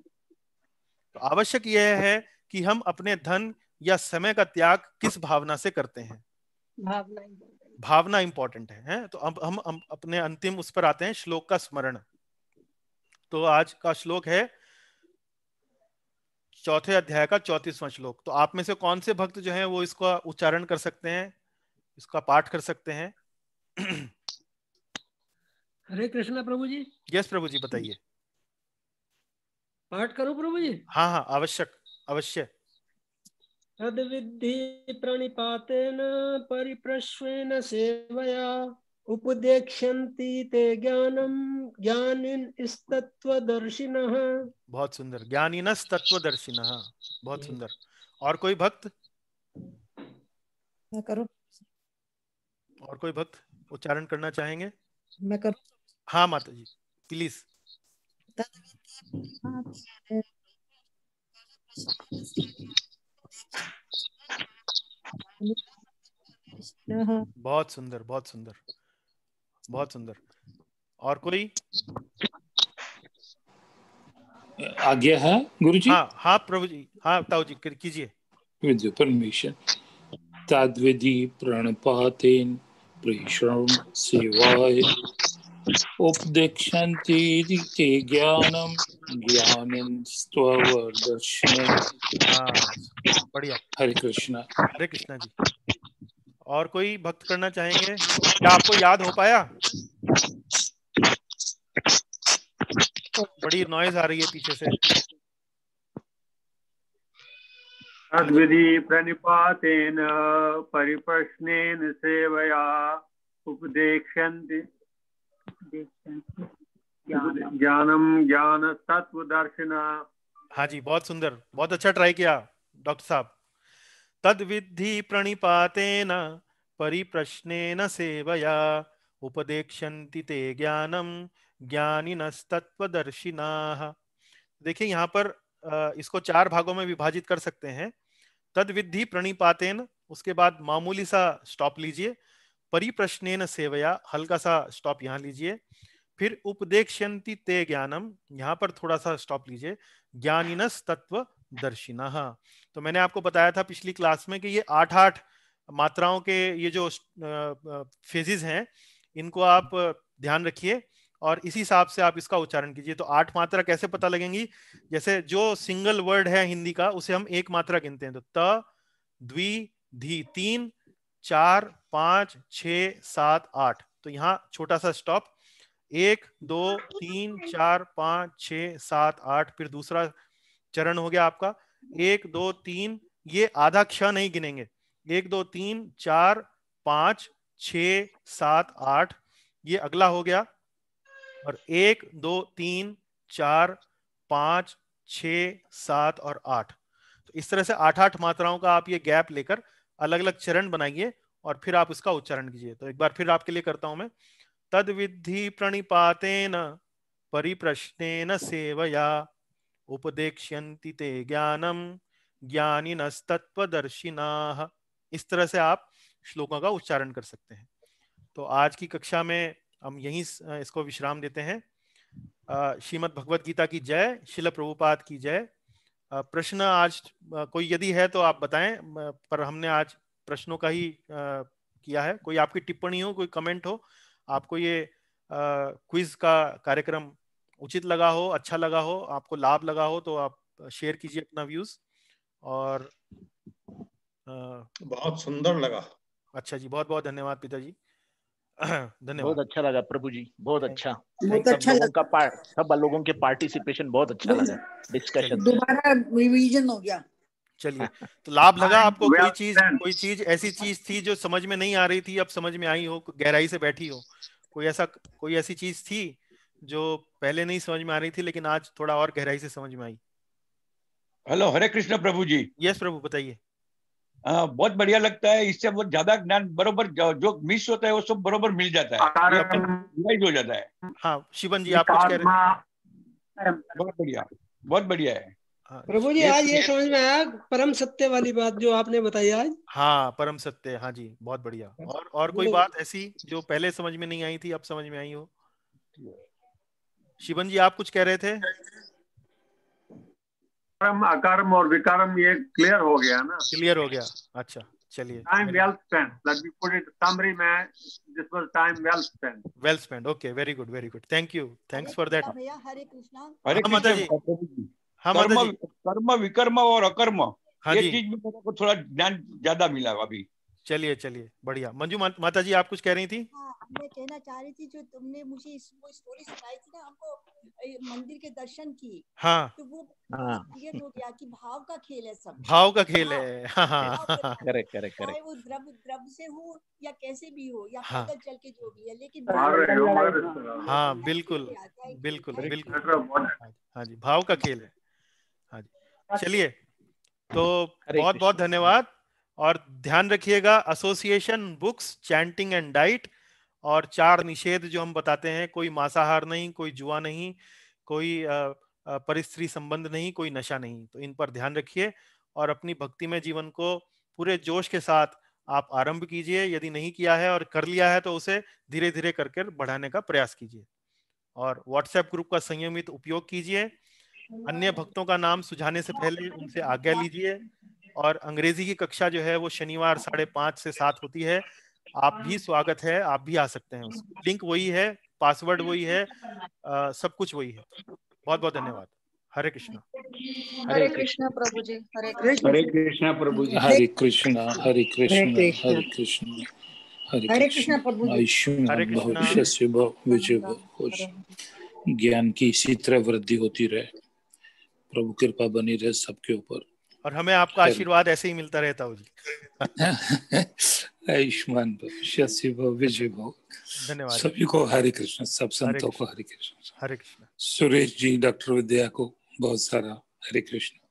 तो आवश्यक यह है कि हम अपने धन या समय का त्याग किस भावना से करते हैं भावना इंपॉर्टेंट है, है तो अब हम, हम अपने अंतिम उस पर आते हैं श्लोक का स्मरण तो आज का श्लोक है चौथे अध्याय का चौतीसवां श्लोक तो आप में से कौन से भक्त जो है वो इसका उच्चारण कर सकते हैं इसका पाठ कर सकते हैं हरे कृष्णा प्रभु जी यस प्रभु जी बताइए पाठ करो प्रभु जी हाँ हाँ आवश्यक अवश्य तद विद्धि प्रणिपातेन परिप्रश्वेन सेवया उपदेक्षन्ति ते ज्ञानम ज्ञानिन बहुत सुंदर ज्ञानी तत्वदर्शिन बहुत सुंदर और कोई भक्त मैं करूं और कोई भक्त उच्चारण करना चाहेंगे मैं करूं हाँ माता जी प्लीज बहुत सुंदर बहुत सुंदर बहुत सुंदर और कोई आज्ञा है गुरु जी हाँ हाँ प्रभु जी हाँ ताऊ जी कीजिए विद परमिशन तद्विधि प्रणपातेन प्रेषण सेवाय उपदेक्षन्ति ते ज्ञानं ज्ञानम हाँ बढ़िया हरे कृष्णा हरे कृष्णा जी और कोई भक्त करना चाहेंगे क्या आपको याद हो पाया बड़ी नॉइज आ रही है पीछे से सद्विधि प्रणिपातेन परिप्रश्नेन सेवया उपदेक्षन्ति ज्ञानम ज्ञान तत्व दर्शना हाँ जी बहुत सुंदर बहुत अच्छा ट्राई किया डॉक्टर साहब तद्विद्धि प्रणिपातेन परिप्रश्नेन सेवया उपदेक्षन्ति ते ज्ञानं ज्ञानिनस्तत्वदर्शिनाः देखिए यहाँ पर इसको चार भागों में विभाजित कर सकते हैं तद विधि प्रणिपातेन उसके बाद मामूली सा स्टॉप लीजिए परिप्रश्नेन सेवया हल्का सा स्टॉप यहाँ लीजिए फिर उपदेक्षन्ति ते ज्ञानम यहाँ पर थोड़ा सा स्टॉप लीजिए ज्ञानिनस तत्व दर्शिना हाँ। तो मैंने आपको बताया था पिछली क्लास में कि ये आठ आठ मात्राओं के ये जो फेजेस हैं इनको आप ध्यान रखिए और इसी हिसाब से आप इसका उच्चारण कीजिए तो आठ मात्रा कैसे पता लगेंगी जैसे जो सिंगल वर्ड है हिंदी का उसे हम एक मात्रा गिनते हैं तो त द्वि धी तीन चार पांच छ सात आठ तो यहाँ छोटा सा स्टॉप एक दो तीन चार पांच छ सात आठ फिर दूसरा चरण हो गया आपका एक दो तीन ये आधा क्ष नहीं गिनेंगे एक दो तीन चार पांच छ सात आठ ये अगला हो गया और एक दो तीन चार पांच छ सात और आठ तो इस तरह से आठ आठ मात्राओं का आप ये गैप लेकर अलग अलग चरण बनाइए और फिर आप उसका उच्चारण कीजिए तो एक बार फिर आपके लिए करता हूं मैं तद विधि प्रणिपातेन परिप्रश्न सेवया उपदेक्ष्यन्ति ते ज्ञानम ज्ञानिनस्तत्वदर्शिना इस तरह से आप श्लोकों का उच्चारण कर सकते हैं तो आज की कक्षा में हम यहीं इसको विश्राम देते हैं श्रीमद भगवत गीता की जय शिल प्रभुपाद की जय प्रश्न आज कोई यदि है तो आप बताएं पर हमने आज प्रश्नों का ही किया है कोई आपकी टिप्पणी हो कोई कमेंट हो आपको ये क्विज का कार्यक्रम उचित लगा हो अच्छा लगा हो आपको लाभ लगा हो तो आप शेयर कीजिए अपना व्यूज और आ, बहुत सुंदर लगा अच्छा जी बहुत बहुत धन्यवाद पिताजी धन्यवाद बहुत अच्छा लगा प्रभु जी बहुत अच्छा बहुत अच्छा लगा का पार्ट सब लोगों के पार्टिसिपेशन बहुत अच्छा लगा डिस्कशन दोबारा रिवीजन हो गया चलिए तो लाभ लगा आपको कोई चीज कोई चीज ऐसी चीज थी जो समझ में नहीं आ रही थी अब समझ में आई हो गहराई से बैठी हो कोई ऐसा कोई ऐसी चीज थी जो पहले नहीं समझ में आ रही थी लेकिन आज थोड़ा और गहराई से समझ में आई हेलो हरे कृष्ण प्रभु जी यस प्रभु बताइए हाँ, बहुत बढ़िया लगता है इससे बहुत ज्यादा ज्ञान बरोबर जो मिस होता है वो सब बरोबर मिल जाता है हो जाता है हाँ शिवन जी आप कुछ कह रहे हैं हाँ, बहुत बढ़िया बहुत बढ़िया है हाँ, प्रभु जी आज ये समझ में आया परम सत्य वाली बात जो आपने बताई आज हाँ परम सत्य हाँ जी बहुत बढ़िया और और कोई बात ऐसी जो पहले समझ में नहीं आई थी अब समझ में आई हो शिवन जी आप कुछ कह रहे थे अकर्म और विकर्म ये क्लियर हो गया ना क्लियर हो गया अच्छा चलिए time well spend let me put it summary में this was time well spend well spend okay very good very good thank you thanks for that भैया हरे कृष्णा हरे कृष्णा हाँ, माता जी हां माता जी कर्म विकर्म और अकर्म हाँ ये चीज में थोड़ा ज्ञान ज्यादा मिला अभी चलिए चलिए बढ़िया मंजू मा, माता जी आप कुछ कह रही थी हाँ, मैं कहना चाह रही थी जो तुमने मुझे इस, वो स्टोरी सुनाई थी ना हमको मंदिर के दर्शन की हाँ तो वो हाँ, हो गया कि भाव का खेल है सब भाव का खेल हाँ। है करेक्ट करेक्ट करेक्ट वो द्रव द्रव से हो या कैसे भी हो या हाँ। पैदल चल के जो भी है लेकिन हाँ, हाँ बिल्कुल बिल्कुल बिल्कुल हाँ जी भाव का खेल है हाँ जी अच्छा। चलिए तो बहुत बहुत धन्यवाद और ध्यान रखिएगा association books chanting and diet और चार निषेध जो हम बताते हैं कोई मांसाहार नहीं कोई जुआ नहीं कोई परिस्त्री संबंध नहीं कोई नशा नहीं तो इन पर ध्यान रखिए और अपनी भक्ति में जीवन को पूरे जोश के साथ आप आरंभ कीजिए यदि नहीं किया है और कर लिया है तो उसे धीरे धीरे करके बढ़ाने का प्रयास कीजिए और व्हाट्सएप ग्रुप का संयमित उपयोग कीजिए अन्य भक्तों का नाम सुझाने से पहले उनसे आज्ञा लीजिए और अंग्रेजी की कक्षा जो है वो शनिवार साढ़े पांच से सात होती है आप भी स्वागत है आप भी आ सकते हैं लिंक वही है पासवर्ड वही है आ, सब कुछ वही है बहुत बहुत धन्यवाद हरे कृष्णा हरे कृष्णा प्रभु जी हरे हरे कृष्णा प्रभु जी हरे कृष्णा हरे कृष्णा हरे कृष्णा हरे कृष्णा विजय ज्ञान की इसी तरह वृद्धि होती रहे प्रभु कृपा बनी रहे सबके ऊपर और हमें आपका आशीर्वाद ऐसे ही मिलता रहता हो जी आयुष्मान शशि भव विजय भव धन्यवाद सभी को हरे कृष्ण सब संतों को हरे कृष्ण हरे कृष्ण सुरेश जी डॉक्टर विद्या को बहुत सारा हरे कृष्ण